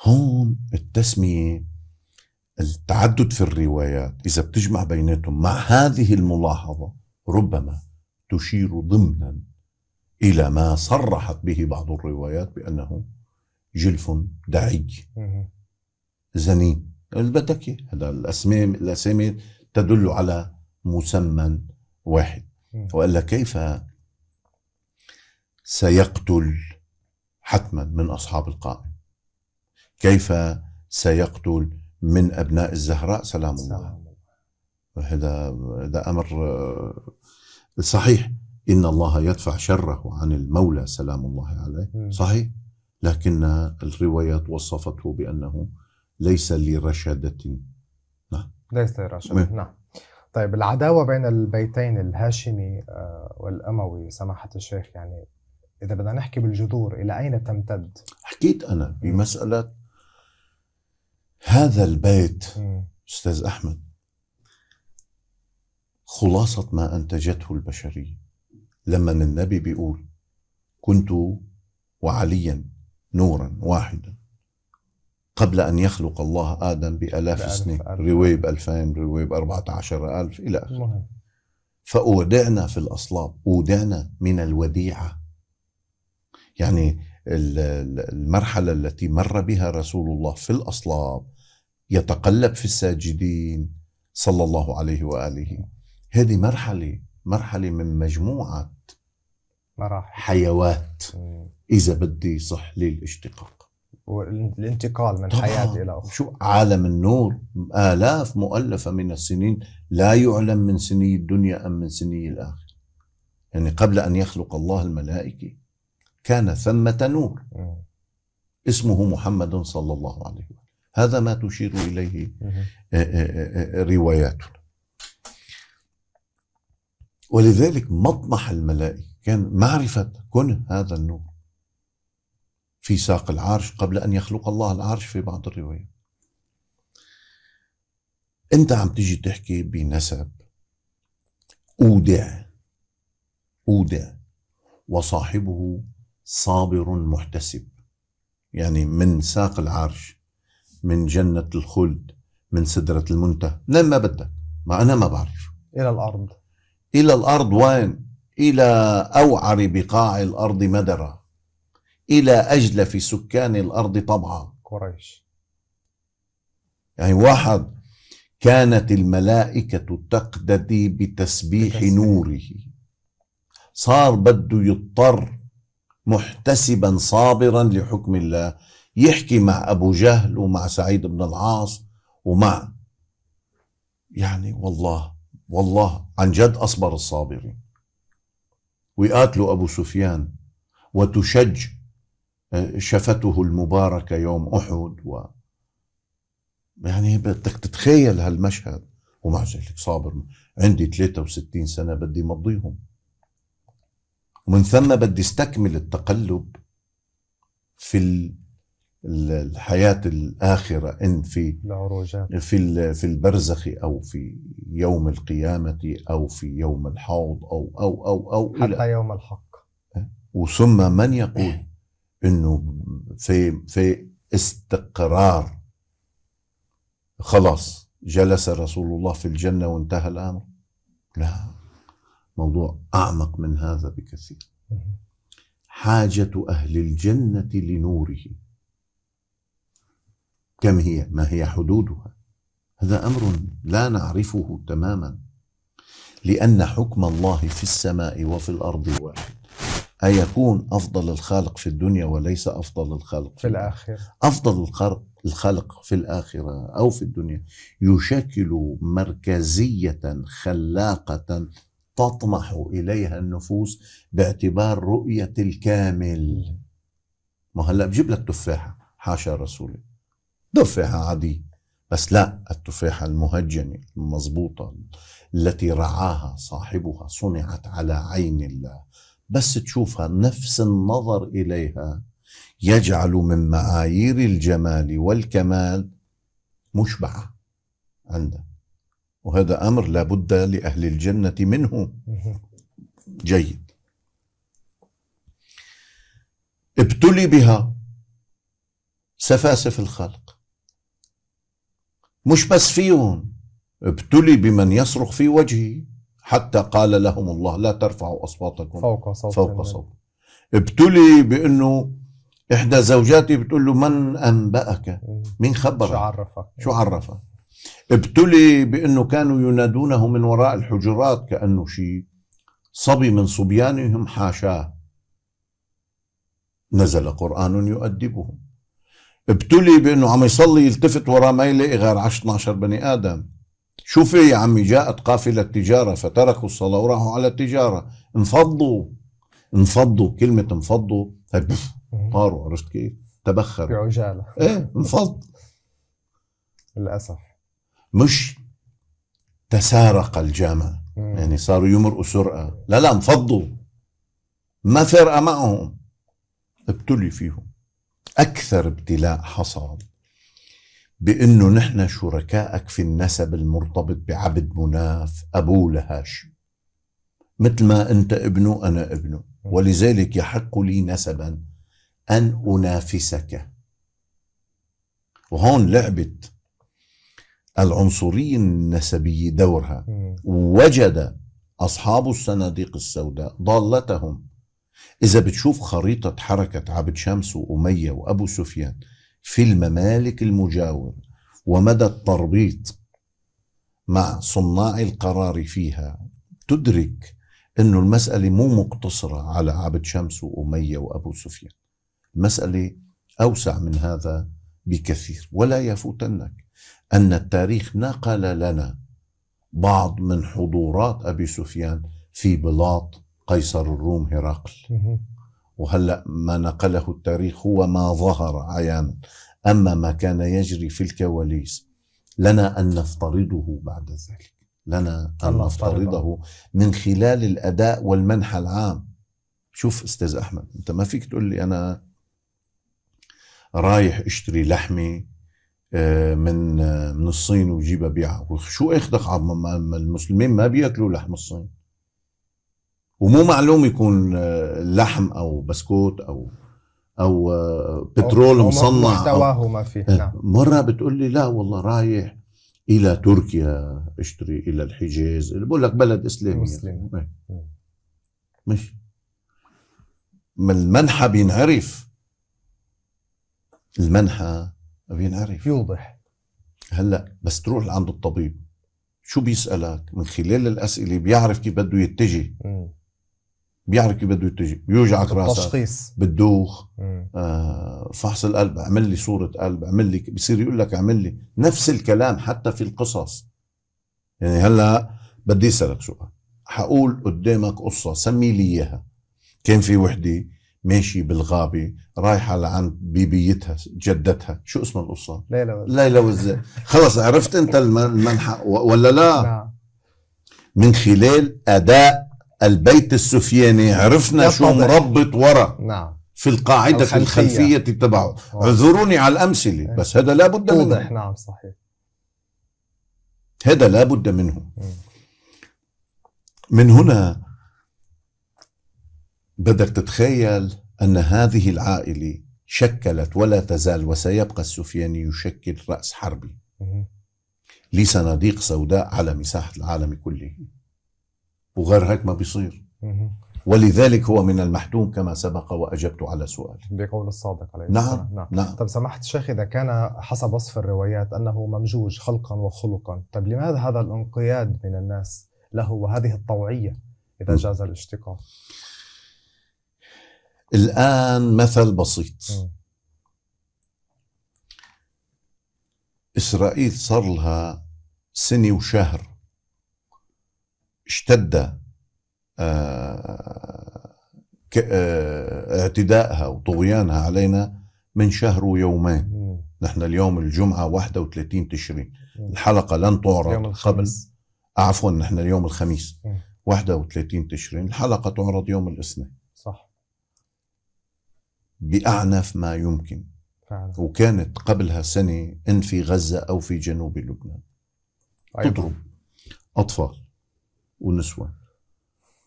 هون التسمية التعدد في الروايات إذا بتجمع بيناتهم مع هذه الملاحظة ربما تشير ضمنا إلى ما صرحت به بعض الروايات بأنه جلف دعي زنيم البدكي هذا الأسماء الأسامي تدل على مسمى واحد وإلا كيف سيقتل حتما من أصحاب القائم كيف سيقتل من أبناء الزهراء سلام الله هذا هذا أمر صحيح إن الله يدفع شره عن المولى سلام الله عليه صحيح لكن الروايات وصفته بأنه ليس لرشادة نعم ليس لرشادة نعم طيب العداوة بين البيتين الهاشمي آه، والأموي سماحة الشيخ يعني إذا بدنا نحكي بالجذور إلى أين تمتد؟ حكيت أنا بمسألة هذا البيت أستاذ أحمد خلاصة ما أنتجته البشرية لما النبي بيقول كنت وعليا نورا واحدا قبل أن يخلق الله آدم بألاف سنين رويب ألفين رويب أربعة عشر ألف إلى آخره فأودعنا في الأصلاب أودعنا من الوديعة يعني المرحلة التي مر بها رسول الله في الأصلاب يتقلب في الساجدين صلى الله عليه وآله هذه مرحلة مرحلة من مجموعة مراحل حيوات مم. إذا بدي صح لي الاشتقاق والانتقال من حياة إلى أخرى شو عالم النور آلاف مؤلفة من السنين لا يعلم من سني الدنيا أم من سني الآخرة يعني قبل أن يخلق الله الملائكة كان ثمة نور مم. اسمه محمد صلى الله عليه وسلم هذا ما تشير إليه آه، آه، آه، رواياتنا ولذلك مطمح الملائكة كان معرفة كن هذا النور في ساق العرش قبل أن يخلق الله العرش في بعض الروايات أنت عم تيجي تحكي بنسب أودع أودع وصاحبه صابر محتسب يعني من ساق العرش من جنة الخلد من سدرة المنتهى لما بدك ما أنا ما بعرف إلى الأرض إلى الأرض وين؟ إلى أوعر بقاع الأرض مدرا إلى أجلف سكان الأرض طبعا قريش يعني واحد كانت الملائكة تقتدي بتسبيح بتسبيح. نوره صار بده يضطر محتسبا صابرا لحكم الله يحكي مع أبو جهل ومع سعيد بن العاص ومع يعني والله والله عن جد أصبر الصابرين ويقاتلوا أبو سفيان وتشج آه، شفته المباركة يوم أحد و يعني بدك تتخيل هالمشهد ومع ذلك صابر عندي 63 سنة بدي مضيهم ومن ثم بدي استكمل التقلب في الحياة الآخرة إن في العروجات في في البرزخ أو في يوم القيامة أو في يوم الحوض أو أو أو أو حتى إلى يوم الحق وثم من يقول إنه في في استقرار خلاص جلس رسول الله في الجنة وانتهى الأمر لا موضوع أعمق من هذا بكثير حاجة أهل الجنة لنوره كم هي ما هي حدودها هذا امر لا نعرفه تماما لان حكم الله في السماء وفي الارض واحد ايكون افضل الخالق في الدنيا وليس افضل الخالق في الاخره افضل الخلق الخلق في الاخره او في الدنيا يشكل مركزيه خلاقه تطمح اليها النفوس باعتبار رؤيه الكامل ما هلا بجيب لك تفاحه حاشا رسول الله تفاحة عادية بس لا التفاحة المهجنة المضبوطة التي رعاها صاحبها صنعت على عين الله بس تشوفها نفس النظر إليها يجعل من معايير الجمال والكمال مشبعة عنده وهذا أمر لابد لأهل الجنة منه جيد ابتلي بها سفاسف الخلق مش بس فيهم ابتلي بمن يصرخ في وجهه حتى قال لهم الله لا ترفعوا أصواتكم فوق صوت فوق صوت ابتلي بأنه إحدى زوجاتي بتقول له من أنبأك مين خبرك شو عرفك شو عرفك ابتلي بأنه كانوا ينادونه من وراء الحجرات كأنه شيء صبي من صبيانهم حاشاه نزل قرآن يؤدبهم ابتلي بانه عم يصلي يلتفت وراه ما يلاقي غير 10 12 بني ادم شو في يا عمي جاءت قافله تجاره فتركوا الصلاه وراحوا على التجاره انفضوا انفضوا كلمه انفضوا طاروا عرفت كيف؟ تبخر بعجاله ايه انفض للاسف مش تسارق الجامع يعني صاروا يمرقوا سرقه لا لا انفضوا ما فرقه معهم ابتلي فيهم أكثر ابتلاء حصل بأنه نحن شركائك في النسب المرتبط بعبد مناف أبوه لهاشم مثل ما أنت ابنه أنا ابنه ولذلك يحق لي نسبا أن أنافسك وهون لعبت العنصرية النسبية دورها وجد أصحاب الصناديق السوداء ضالتهم إذا بتشوف خريطة حركة عبد شمس وأمية وأبو سفيان في الممالك المجاورة ومدى التربيط مع صناع القرار فيها تدرك أنه المسألة مو مقتصرة على عبد شمس وأمية وأبو سفيان المسألة أوسع من هذا بكثير ولا يفوتنك أن التاريخ نقل لنا بعض من حضورات أبي سفيان في بلاط قيصر الروم هرقل وهلا ما نقله التاريخ هو ما ظهر عيانا اما ما كان يجري في الكواليس لنا ان نفترضه بعد ذلك لنا ان نفترضه من خلال الاداء والمنحى العام شوف استاذ احمد انت ما فيك تقول لي انا رايح اشتري لحمه آه، من آه، من الصين وجيبها بيعها شو اخدك المسلمين ما بياكلوا لحم الصين ومو معلوم يكون آه، لحم او بسكوت او او آه، بترول أو مصنع محتواه ما فيه إيه. نعم. مره بتقول لي لا والله رايح الى تركيا اشتري الى الحجاز بقول لك بلد اسلامي مسلم يعني. إيه. مش المنحى بينعرف المنحى بينعرف يوضح هلا بس تروح لعند الطبيب شو بيسالك من خلال الاسئله بيعرف كيف بده يتجه بيعرف كيف بده يوجعك راسك تشخيص بتدوخ آه فحص القلب اعمل لي صوره قلب اعمل لي بصير يقول لك اعمل لي نفس الكلام حتى في القصص يعني هلا بدي اسالك سؤال حقول قدامك قصه سمي لي اياها كان في وحده ماشي بالغابة رايحة لعند بيبيتها جدتها شو اسم القصة ليلى وزي. ليلى وزي خلص عرفت انت المنحى ولا لا نعم. من خلال اداء البيت السفياني عرفنا شو مربط ورا نعم في القاعدة الخلفية تبعه اعذروني على الأمثلة نعم. بس هذا لا بد منه واضح نعم صحيح هذا بد منه إيه. من هنا بدك تتخيل أن هذه العائلة شكلت ولا تزال وسيبقى السفياني يشكل رأس حربي إيه. لصناديق سوداء على مساحة العالم كله وغير هيك ما بيصير ولذلك هو من المحتوم كما سبق واجبت على سؤال بقول الصادق عليه نعم السلام. نعم, نعم. طب سمحت شيخ اذا كان حسب وصف الروايات انه ممجوج خلقا وخلقا طب لماذا هذا الانقياد من الناس له وهذه الطوعيه اذا م. جاز الاشتقاق الان مثل بسيط م. اسرائيل صار لها سنه وشهر اشتد آه، آه، اعتداءها وطغيانها علينا من شهر ويومين نحن اليوم الجمعة 31 تشرين الحلقة لن تعرض قبل عفوا نحن اليوم الخميس 31 تشرين الحلقة تعرض يوم الاثنين صح بأعنف ما يمكن فعلا. وكانت قبلها سنة إن في غزة أو في جنوب لبنان أيضا. تضرب أطفال ونسوة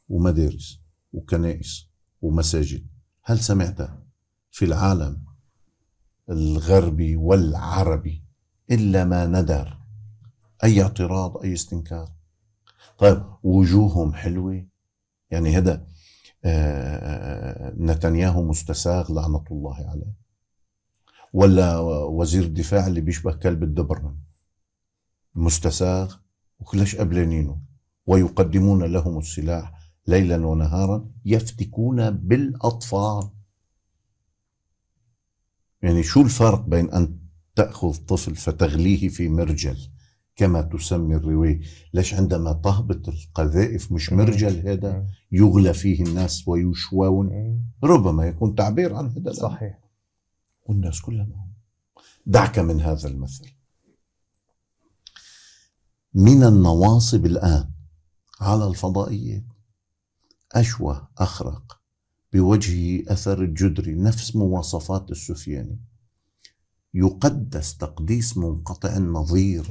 ومدارس وكنائس ومساجد هل سمعت في العالم الغربي والعربي إلا ما ندر أي اعتراض أي استنكار طيب وجوههم حلوة يعني هذا آه، آه، نتنياهو مستساغ لعنة الله عليه ولا وزير الدفاع اللي بيشبه كلب الدبرمان مستساغ وكلش قبلانينه ويقدمون لهم السلاح ليلا ونهارا يفتكون بالاطفال يعني شو الفرق بين ان تاخذ طفل فتغليه في مرجل كما تسمي الروايه ليش عندما تهبط القذائف مش مرجل هذا يغلى فيه الناس ويشوون ربما يكون تعبير عن هذا صحيح والناس كلها معهم دعك من هذا المثل من النواصب الان على الفضائيين أشوه أخرق بوجهه أثر الجدري نفس مواصفات السفياني يقدس تقديس منقطع النظير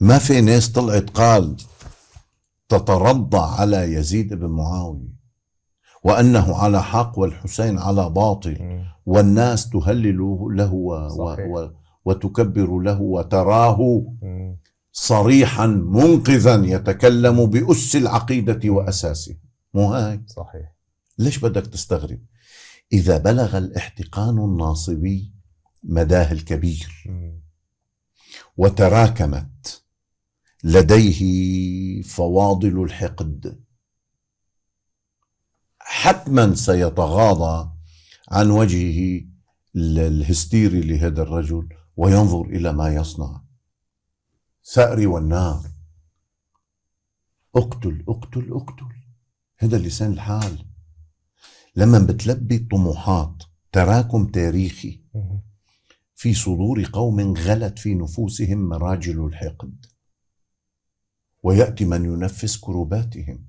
ما في ناس طلعت قال تترضى على يزيد بن معاوية وأنه على حق والحسين على باطل والناس تهلل له و و وتكبر له وتراه صريحا منقذا يتكلم بأس العقيدة وأساسها مو هاي صحيح ليش بدك تستغرب إذا بلغ الاحتقان الناصبي مداه الكبير وتراكمت لديه فواضل الحقد حتما سيتغاضى عن وجهه الهستيري لهذا الرجل وينظر إلى ما يصنع ثأري والنار اقتل اقتل اقتل هذا لسان الحال لما بتلبي طموحات تراكم تاريخي في صدور قوم غلت في نفوسهم مراجل الحقد وياتي من ينفس كروباتهم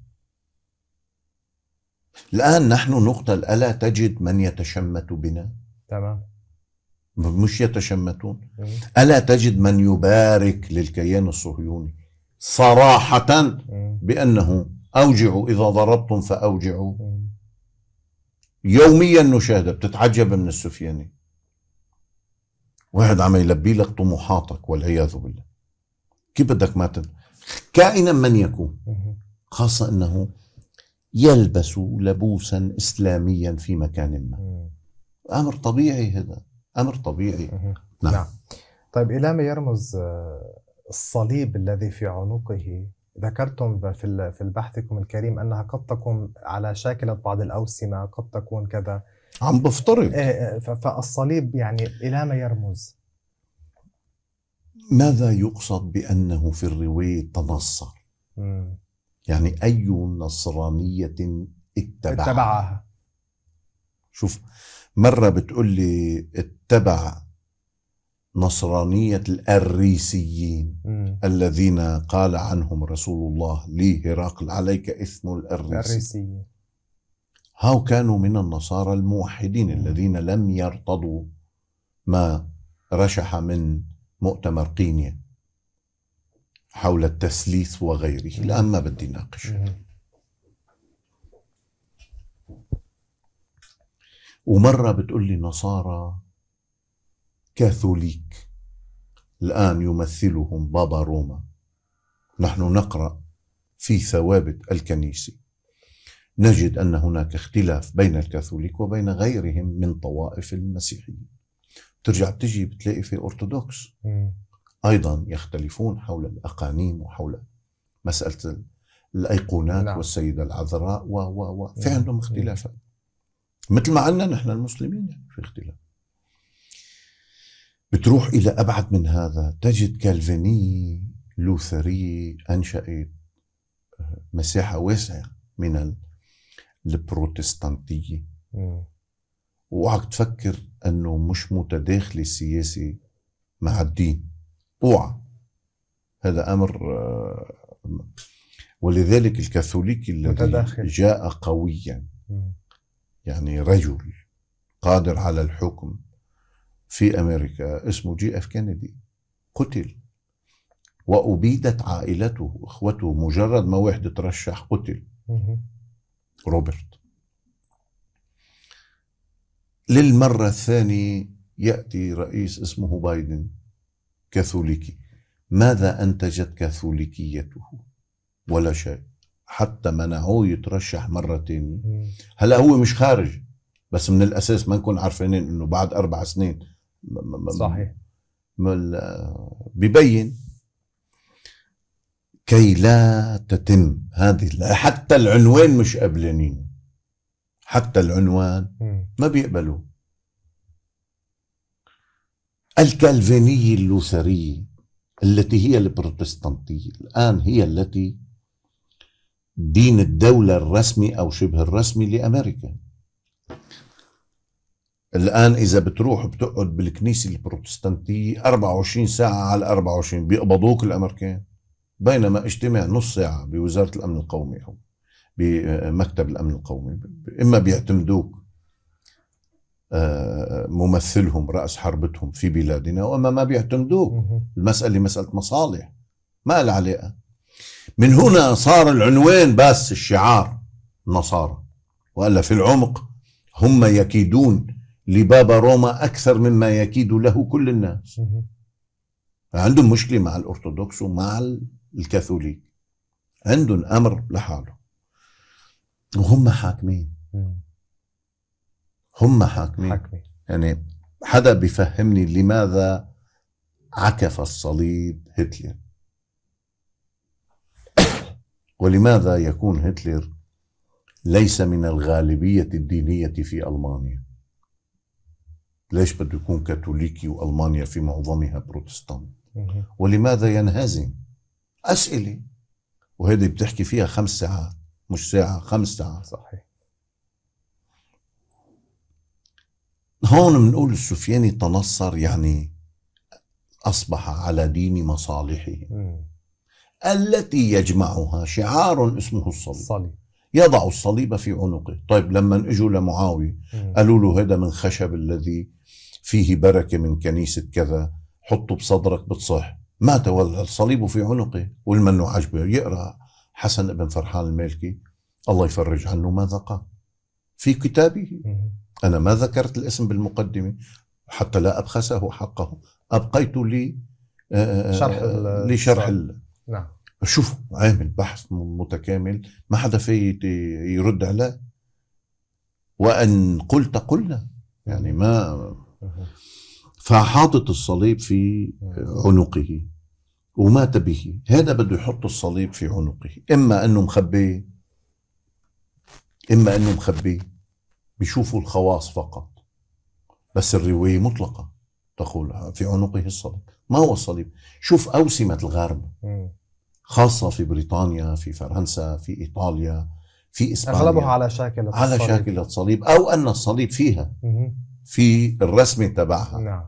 الان نحن نقتل الا تجد من يتشمت بنا تمام مش يتشمتون ألا تجد من يبارك للكيان الصهيوني صراحة بأنه أوجعوا إذا ضربتم فأوجعوا يوميا نشاهده بتتعجب من السفياني واحد عم يلبي لك طموحاتك والعياذ بالله كيف بدك ما تن... كائنا من يكون خاصة أنه يلبس لبوسا إسلاميا في مكان ما أمر طبيعي هذا امر طبيعي نعم. نعم طيب الى ما يرمز آه، الصليب الذي في عنقه ذكرتم في في بحثكم الكريم انها قد تكون على شاكله بعض الاوسمه قد تكون كذا عم بفترض آه، آه، فالصليب يعني الى ما يرمز ماذا يقصد بانه في الروايه تنصر؟ يعني اي نصرانيه اتبعها, اتبعها. شوف مره بتقول لي اتبع نصرانية الأريسيين م. الذين قال عنهم رسول الله لي هرقل عليك إثم الأريسيين هاو كانوا من النصارى الموحدين م. الذين لم يرتضوا ما رشح من مؤتمر قينيا حول التسليث وغيره الآن ما بدي ناقش ومرة بتقول لي نصارى كاثوليك الآن يمثلهم بابا روما نحن نقرأ في ثوابت الكنيسه نجد أن هناك اختلاف بين الكاثوليك وبين غيرهم من طوائف المسيحيين ترجع بتجي بتلاقي في أرثوذكس أيضا يختلفون حول الأقانيم وحول مسألة الأيقونات نعم. والسيدة العذراء و و و في عندهم اختلافات مثل ما عندنا نحن المسلمين يعني في اختلاف بتروح إلى أبعد من هذا تجد كالفيني لوثرية أنشأت آه، مساحة واسعة من البروتستانتية اوعك تفكر أنه مش متداخلة السياسي مع الدين اوعى هذا أمر آه، ولذلك الكاثوليكي الذي جاء قويا يعني رجل قادر على الحكم في أمريكا اسمه جي أف كينيدي قتل وأبيدت عائلته وإخوته مجرد ما واحد ترشح قتل روبرت للمرة الثانية يأتي رئيس اسمه بايدن كاثوليكي ماذا أنتجت كاثوليكيته ولا شيء حتى منعوه يترشح مرة ثانيه هلا هو مش خارج بس من الأساس ما نكون عارفين أنه بعد أربع سنين صحيح ببين كي لا تتم هذه حتى العنوان مش قبلانين حتى العنوان ما بيقبلوا الكالفينية اللوثرية التي هي البروتستانتية الآن هي التي دين الدولة الرسمي أو شبه الرسمي لأمريكا الآن إذا بتروح بتقعد بالكنيسة البروتستانتية 24 ساعة على 24 بيقبضوك الأمريكان بينما اجتماع نص ساعة بوزارة الأمن القومي أو بمكتب الأمن القومي إما بيعتمدوك آه، ممثلهم رأس حربتهم في بلادنا وأما ما بيعتمدوك المسألة مسألة مصالح ما لها علاقة من هنا صار العنوان بس الشعار النصارى وإلا في العمق هم يكيدون لبابا روما أكثر مما يكيد له كل الناس عندهم مشكلة مع الأرثوذكس ومع الكاثوليك عندهم أمر لحاله وهم حاكمين هم حاكمين, حاكمين. يعني حدا بيفهمني لماذا عكف الصليب هتلر ولماذا يكون هتلر ليس من الغالبية الدينية في ألمانيا ليش بده يكون كاثوليكي والمانيا في معظمها بروتستانت ولماذا ينهزم اسئله وهيدي بتحكي فيها خمس ساعات مش ساعه خمس ساعات صحيح هون بنقول السفياني تنصر يعني اصبح على دين مصالحه التي يجمعها شعار اسمه الصليب, الصليب. يضع الصليب في عنقه طيب لما اجوا لمعاوية قالوا له هذا من خشب الذي فيه بركة من كنيسة كذا حطه بصدرك بتصح ما تولى الصليب في عنقه والمنو عجبه يقرأ حسن ابن فرحان المالكي الله يفرج عنه ماذا قال في كتابه أنا ما ذكرت الاسم بالمقدمة حتى لا أبخسه حقه أبقيت لي آه، آه، آه، شرح لشرح نعم شوف عامل بحث متكامل ما حدا في يرد عليه وأن قلت قلنا يعني ما فحاطط الصليب في عنقه ومات به هذا بده يحط الصليب في عنقه إما أنه مخبيه إما أنه مخبيه بيشوفوا الخواص فقط بس الرواية مطلقة تقول في عنقه الصليب ما هو الصليب شوف أوسمة الغرب خاصة في بريطانيا في فرنسا في إيطاليا في إسبانيا أغلبها على شاكلة على الصليب. شاكلة صليب أو أن الصليب فيها في الرسم تبعها نعم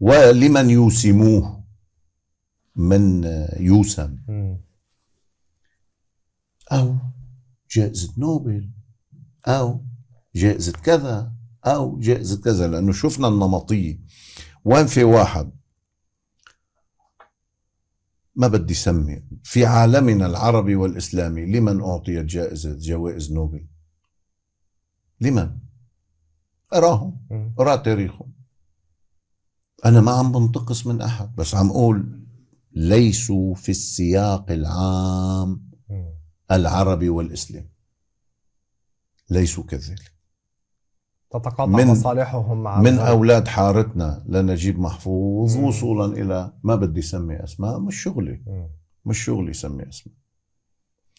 ولمن يوسموه من يوسم أو جائزة نوبل أو جائزة كذا أو جائزة كذا لأنه شفنا النمطية وين في واحد ما بدي سمي في عالمنا العربي والإسلامي لمن أعطيت جائزة جوائز نوبل لمن؟ اراهم ارى تاريخهم انا ما عم بنتقص من احد بس عم اقول ليسوا في السياق العام العربي والاسلامي ليسوا كذلك تتقاطع من مصالحهم مع من اولاد حارتنا لنجيب محفوظ مم. وصولا الى ما بدي سمي اسماء مش شغلي مم. مش شغلي سمي اسماء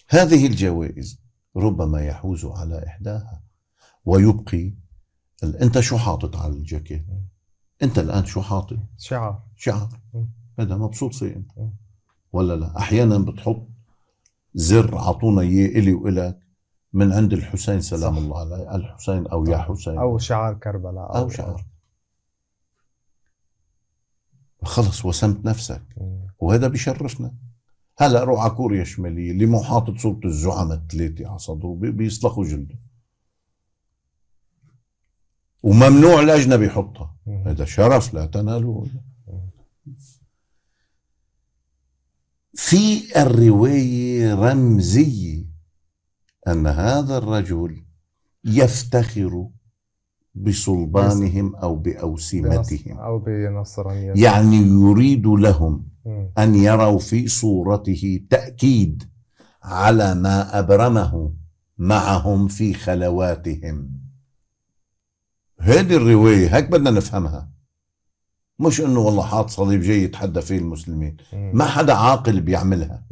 هذه الجوائز ربما يحوز على احداها ويبقي انت شو حاطط على الجاكيت؟ انت الان شو حاطط؟ شعار شعار هذا مبسوط فيه انت ولا لا؟ احيانا بتحط زر اعطونا اياه الي والك من عند الحسين سلام صح. الله عليه الحسين او صح. يا حسين او شعار كربلاء او, أو شعار خلص وسمت نفسك وهذا بيشرفنا هلا روح على كوريا الشماليه اللي مو حاطط صوره الزعماء الثلاثه على صدره بيسلخوا جلده وممنوع الاجنبي يحطها هذا شرف لا تنالوا في الروايه رمزيه ان هذا الرجل يفتخر بصلبانهم او باوسمتهم او يعني يريد لهم ان يروا في صورته تاكيد على ما ابرمه معهم في خلواتهم هذه الروايه هيك بدنا نفهمها مش انه والله حاط صليب جاي يتحدى فيه المسلمين ما حدا عاقل بيعملها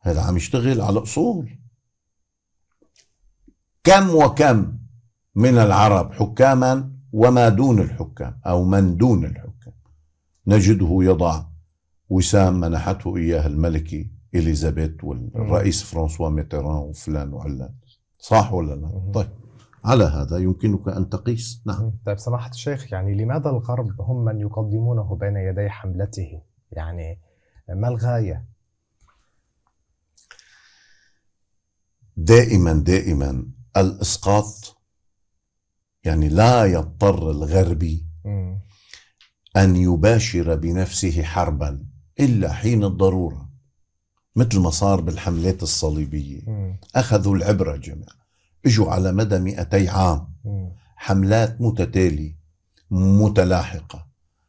هذا عم يشتغل على اصول كم وكم من العرب حكاما وما دون الحكام او من دون الحكام نجده يضع وسام منحته اياها الملكي اليزابيث والرئيس فرانسوا ميتيران وفلان وعلان صح ولا لا؟ طيب على هذا يمكنك أن تقيس نعم طيب سماحة الشيخ يعني لماذا الغرب هم من يقدمونه بين يدي حملته يعني ما الغاية دائما دائما الإسقاط يعني لا يضطر الغربي م. أن يباشر بنفسه حربا إلا حين الضرورة مثل ما صار بالحملات الصليبية م. أخذوا العبرة جماعة اجوا على مدى 200 عام حملات متتالية متلاحقة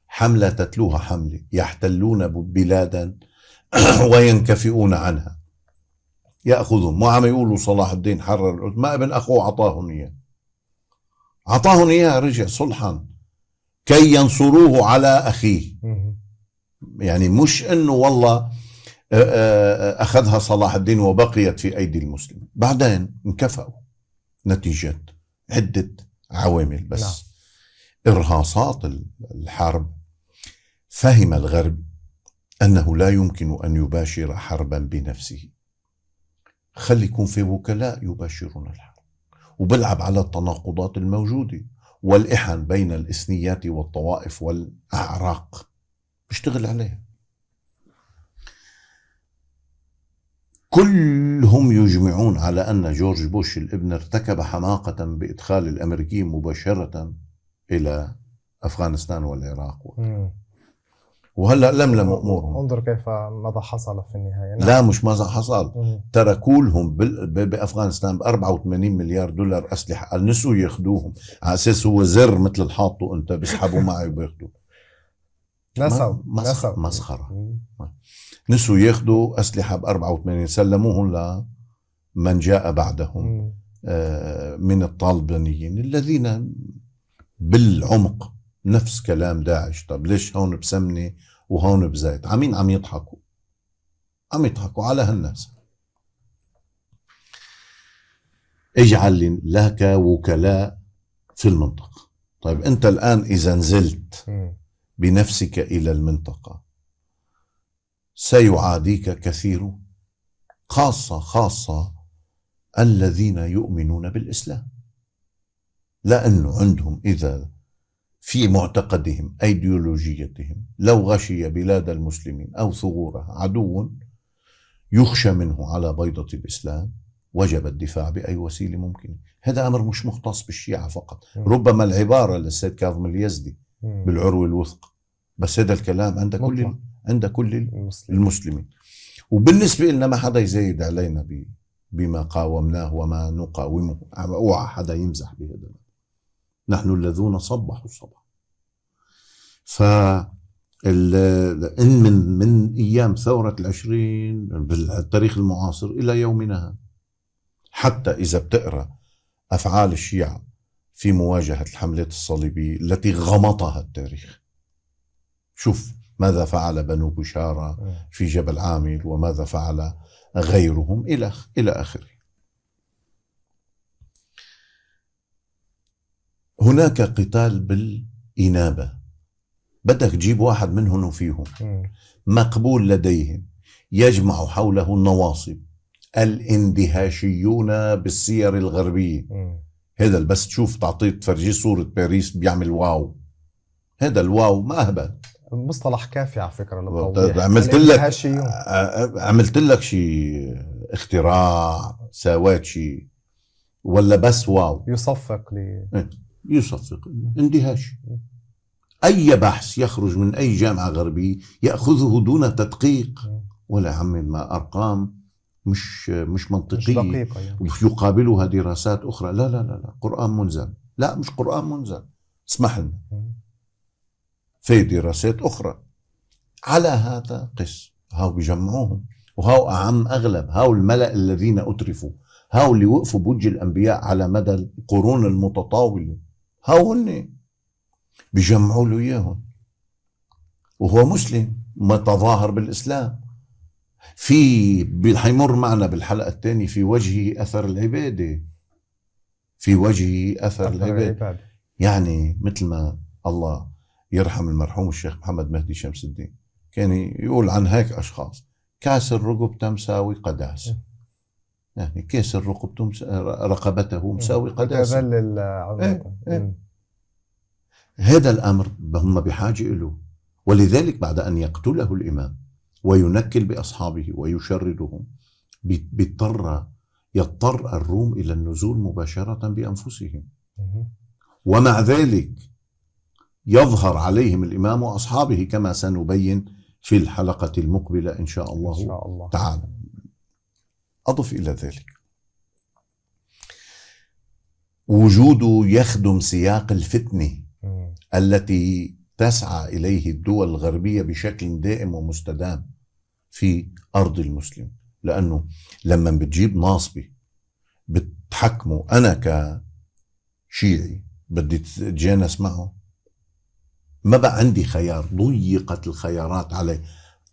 حملة تتلوها حملة يحتلون بلادا وينكفئون عنها يأخذهم مو عم يقولوا صلاح الدين حرر ما ابن أخوه أعطاهم إياه أعطاهم إياه رجع صلحا كي ينصروه على أخيه يعني مش أنه والله أخذها صلاح الدين وبقيت في أيدي المسلمين بعدين انكفأوا نتيجة عدة عوامل بس لا. نعم. إرهاصات الحرب فهم الغرب أنه لا يمكن أن يباشر حربا بنفسه خلي يكون في وكلاء يباشرون الحرب وبلعب على التناقضات الموجودة والإحن بين الإثنيات والطوائف والأعراق بيشتغل عليها كلهم يجمعون على أن جورج بوش الابن ارتكب حماقة بإدخال الأمريكيين مباشرة إلى أفغانستان والعراق وهلا لملم امورهم انظر كيف ماذا حصل في النهايه نعم. لا مش ماذا حصل تركوا لهم بافغانستان ب 84 مليار دولار اسلحه قال نسوا ياخذوهم على اساس هو زر مثل اللي حاطه انت بيسحبوا معي وبياخذوا نسوا مسخره نسوا ياخذوا اسلحه ب 84 سلموهم لمن جاء بعدهم آه، من الطالبانيين الذين بالعمق نفس كلام داعش طب ليش هون بسمنه وهون بزيت عمين عم يضحكوا عم يضحكوا على هالناس اجعل لك وكلاء في المنطقة طيب أنت الآن إذا نزلت بنفسك إلى المنطقة سيعاديك كثير خاصة خاصة الذين يؤمنون بالإسلام لأنه عندهم إذا في معتقدهم أيديولوجيتهم لو غشي بلاد المسلمين أو ثغورها عدو يخشى منه على بيضة الإسلام وجب الدفاع بأي وسيلة ممكنة هذا أمر مش مختص بالشيعة فقط ربما العبارة للسيد كاظم اليزدي بالعروة الوثق بس هذا الكلام عند كل عند كل المسلمين, المسلمين. وبالنسبة لنا ما حدا يزايد علينا بما قاومناه وما نقاومه اوعى حدا يمزح بهذا نحن الذين صبحوا الصبح ف من من ايام ثوره العشرين بالتاريخ المعاصر الى يومنا هذا حتى اذا بتقرا افعال الشيعه في مواجهه الحملات الصليبيه التي غمطها التاريخ شوف ماذا فعل بنو بشارة في جبل عامل وماذا فعل غيرهم إلى إلى آخره هناك قتال بالإنابة بدك تجيب واحد منهم وفيهم مقبول لديهم يجمع حوله النواصب الاندهاشيون بالسير الغربية هذا بس تشوف تعطيه تفرجيه صورة باريس بيعمل واو هذا الواو ما أهبل مصطلح كافي على فكره للتوضيح طيب، طيب، يعني عملت لك عملت لك شيء اختراع سويت شيء ولا بس واو يصفق لي إيه، يصفق اندهاش اي بحث يخرج من اي جامعه غربيه ياخذه دون تدقيق ولا هم ما ارقام مش مش منطقيه مش دقيقه يعني. يقابلها دراسات اخرى لا لا لا لا قران منزل لا مش قران منزل اسمح لنا في دراسات أخرى على هذا قس هاو بيجمعوهم وهاو أعم أغلب هاو الملأ الذين أترفوا هاو اللي وقفوا بوج الأنبياء على مدى القرون المتطاولة هاو هن بيجمعوا له إياهم وهو مسلم متظاهر بالإسلام في حيمر معنا بالحلقة الثانية في وجهه أثر العبادة في وجهه أثر, أثر العبادة يعني مثل ما الله يرحم المرحوم الشيخ محمد مهدي شمس الدين كان يقول عن هيك أشخاص كاس الرقب تمساوي قداس إيه. يعني كاس الرقب رقبته إيه. مساوي قداس إيه، هذا الأمر هم بحاجة له ولذلك بعد أن يقتله الإمام وينكل بأصحابه ويشردهم بيضطر يضطر الروم إلى النزول مباشرة بأنفسهم ومع ذلك يظهر عليهم الإمام وأصحابه كما سنبين في الحلقة المقبلة إن شاء الله, إن شاء الله. تعالى أضف إلى ذلك وجوده يخدم سياق الفتنة التي تسعى إليه الدول الغربية بشكل دائم ومستدام في أرض المسلم لأنه لما بتجيب ناصبي بتحكمه أنا كشيعي بدي تجانس معه ما بقى عندي خيار ضيقت الخيارات علي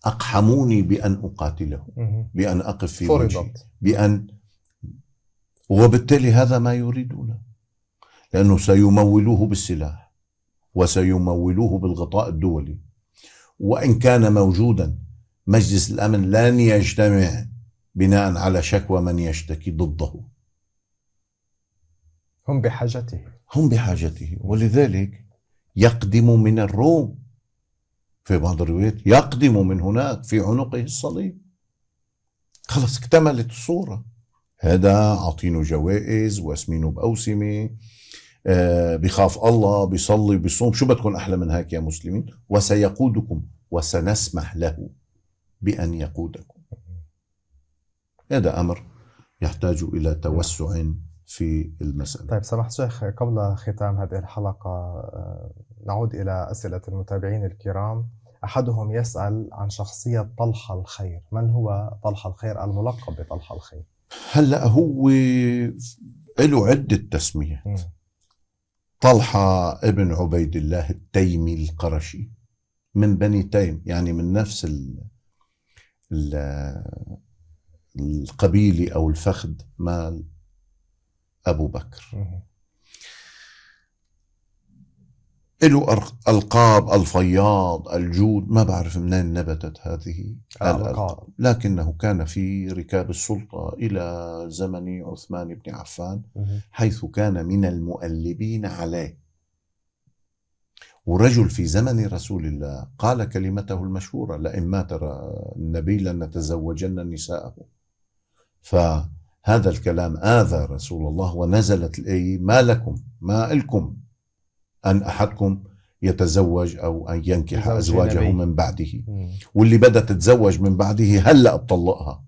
أقحموني بأن أقاتله بأن أقف في وجهه بأن وبالتالي هذا ما يريدونه لأنه سيمولوه بالسلاح وسيمولوه بالغطاء الدولي وإن كان موجودا مجلس الأمن لن يجتمع بناء على شكوى من يشتكي ضده هم بحاجته هم بحاجته ولذلك يقدم من الروم في بعض الروايات يقدم من هناك في عنقه الصليب خلاص اكتملت الصورة هذا عاطينه جوائز واسمينه بأوسمة آه بخاف الله بيصلي بيصوم شو بدكم أحلى من هيك يا مسلمين وسيقودكم وسنسمح له بأن يقودكم هذا أمر يحتاج إلى توسع في المسألة طيب سماحة الشيخ قبل ختام هذه الحلقة آه، نعود إلى أسئلة المتابعين الكرام أحدهم يسأل عن شخصية طلحة الخير من هو طلحة الخير الملقب بطلحة الخير هلأ هو له عدة تسميات م. طلحة ابن عبيد الله التيمي القرشي من بني تيم يعني من نفس ال ال القبيلة أو الفخذ مال أبو بكر له ألقاب الفياض الجود ما بعرف منين نبتت هذه آه، الألقاب لكنه كان في ركاب السلطة إلى زمن عثمان بن عفان حيث كان من المؤلبين عليه ورجل في زمن رسول الله قال كلمته المشهورة لئن مات النبي لنتزوجن نساءه ف هذا الكلام آذى رسول الله ونزلت الآية ما لكم ما إلكم أن أحدكم يتزوج أو أن ينكح أزواجه نبي. من بعده مم. واللي بدها تتزوج من بعده هلأ بطلقها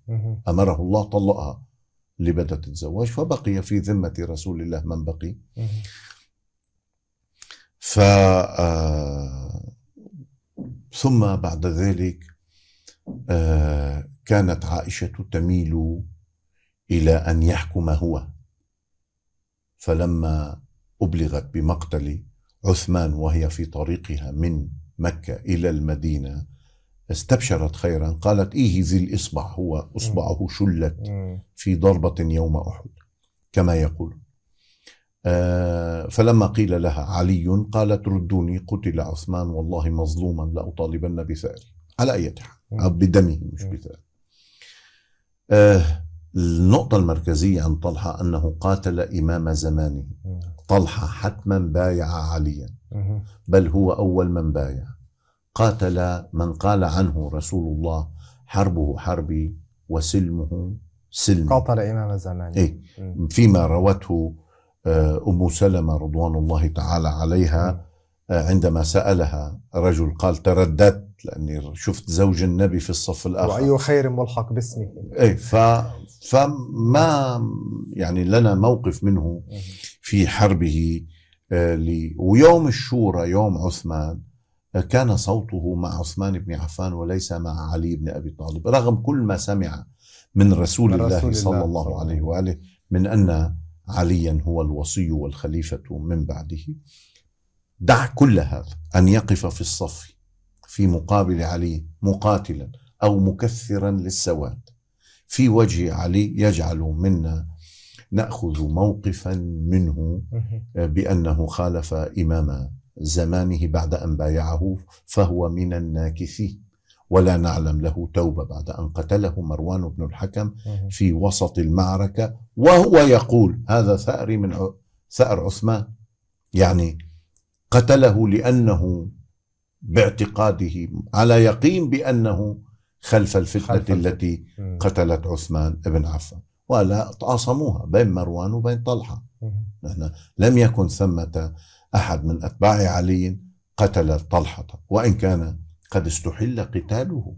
أمره الله طلقها اللي بدها تتزوج فبقي في ذمة رسول الله من بقي ف آه، ثم بعد ذلك آه، كانت عائشة تميل إلى أن يحكم هو فلما أبلغت بمقتل عثمان وهي في طريقها من مكة إلى المدينة استبشرت خيرا قالت إيه ذي الإصبع هو إصبعه شلت في ضربة يوم أحد كما يقول آه فلما قيل لها علي قالت ردوني قتل عثمان والله مظلوما لأطالبن بثأري على أي حال بدمه مش بثأري آه النقطة المركزية عن طلحة أنه قاتل إمام زمانه طلحة حتما بايع عليا بل هو أول من بايع قاتل من قال عنه رسول الله حربه حربي وسلمه سلمي قاتل إمام زمانه إيه فيما روته آه، أم سلمة رضوان الله تعالى عليها عندما سألها رجل قال ترددت لأني شفت زوج النبي في الصف الآخر وأي خير ملحق باسمه أي ف فما يعني لنا موقف منه في حربه آه، لي ويوم الشورى يوم عثمان آه، كان صوته مع عثمان بن عفان وليس مع علي بن أبي طالب رغم كل ما سمع من رسول, من رسول الله, الله صلى الله عليه وآله من أن عليا هو الوصي والخليفة من بعده دع كل هذا أن يقف في الصف في مقابل علي مقاتلا أو مكثرا للسواد في وجه علي يجعل منا ناخذ موقفا منه بانه خالف امام زمانه بعد ان بايعه فهو من الناكثين ولا نعلم له توبه بعد ان قتله مروان بن الحكم في وسط المعركه وهو يقول هذا ثأري من ثأر عثمان يعني قتله لأنه باعتقاده على يقين بأنه خلف الفتنة خلف التي م. قتلت عثمان بن عفان ولا تعاصموها بين مروان وبين طلحة نحن لم يكن ثمة أحد من أتباع علي قتل طلحة وإن كان قد استحل قتاله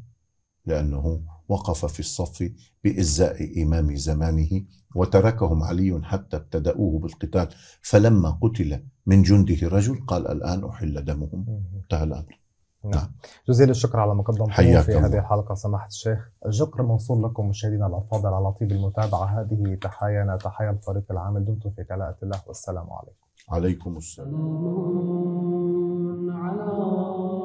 لأنه وقف في الصف بإزاء إمام زمانه وتركهم علي حتى ابتدأوه بالقتال فلما قتل من جنده رجل قال الآن أحل دمهم انتهى الأمر نعم. نعم. جزيل الشكر على مقدمتكم في الله. هذه الحلقة سماحة الشيخ الشكر موصول لكم مشاهدينا الأفاضل على طيب المتابعة هذه تحايانا تحايا الفريق العامل دمتم في كلاءة الله والسلام عليكم عليكم السلام على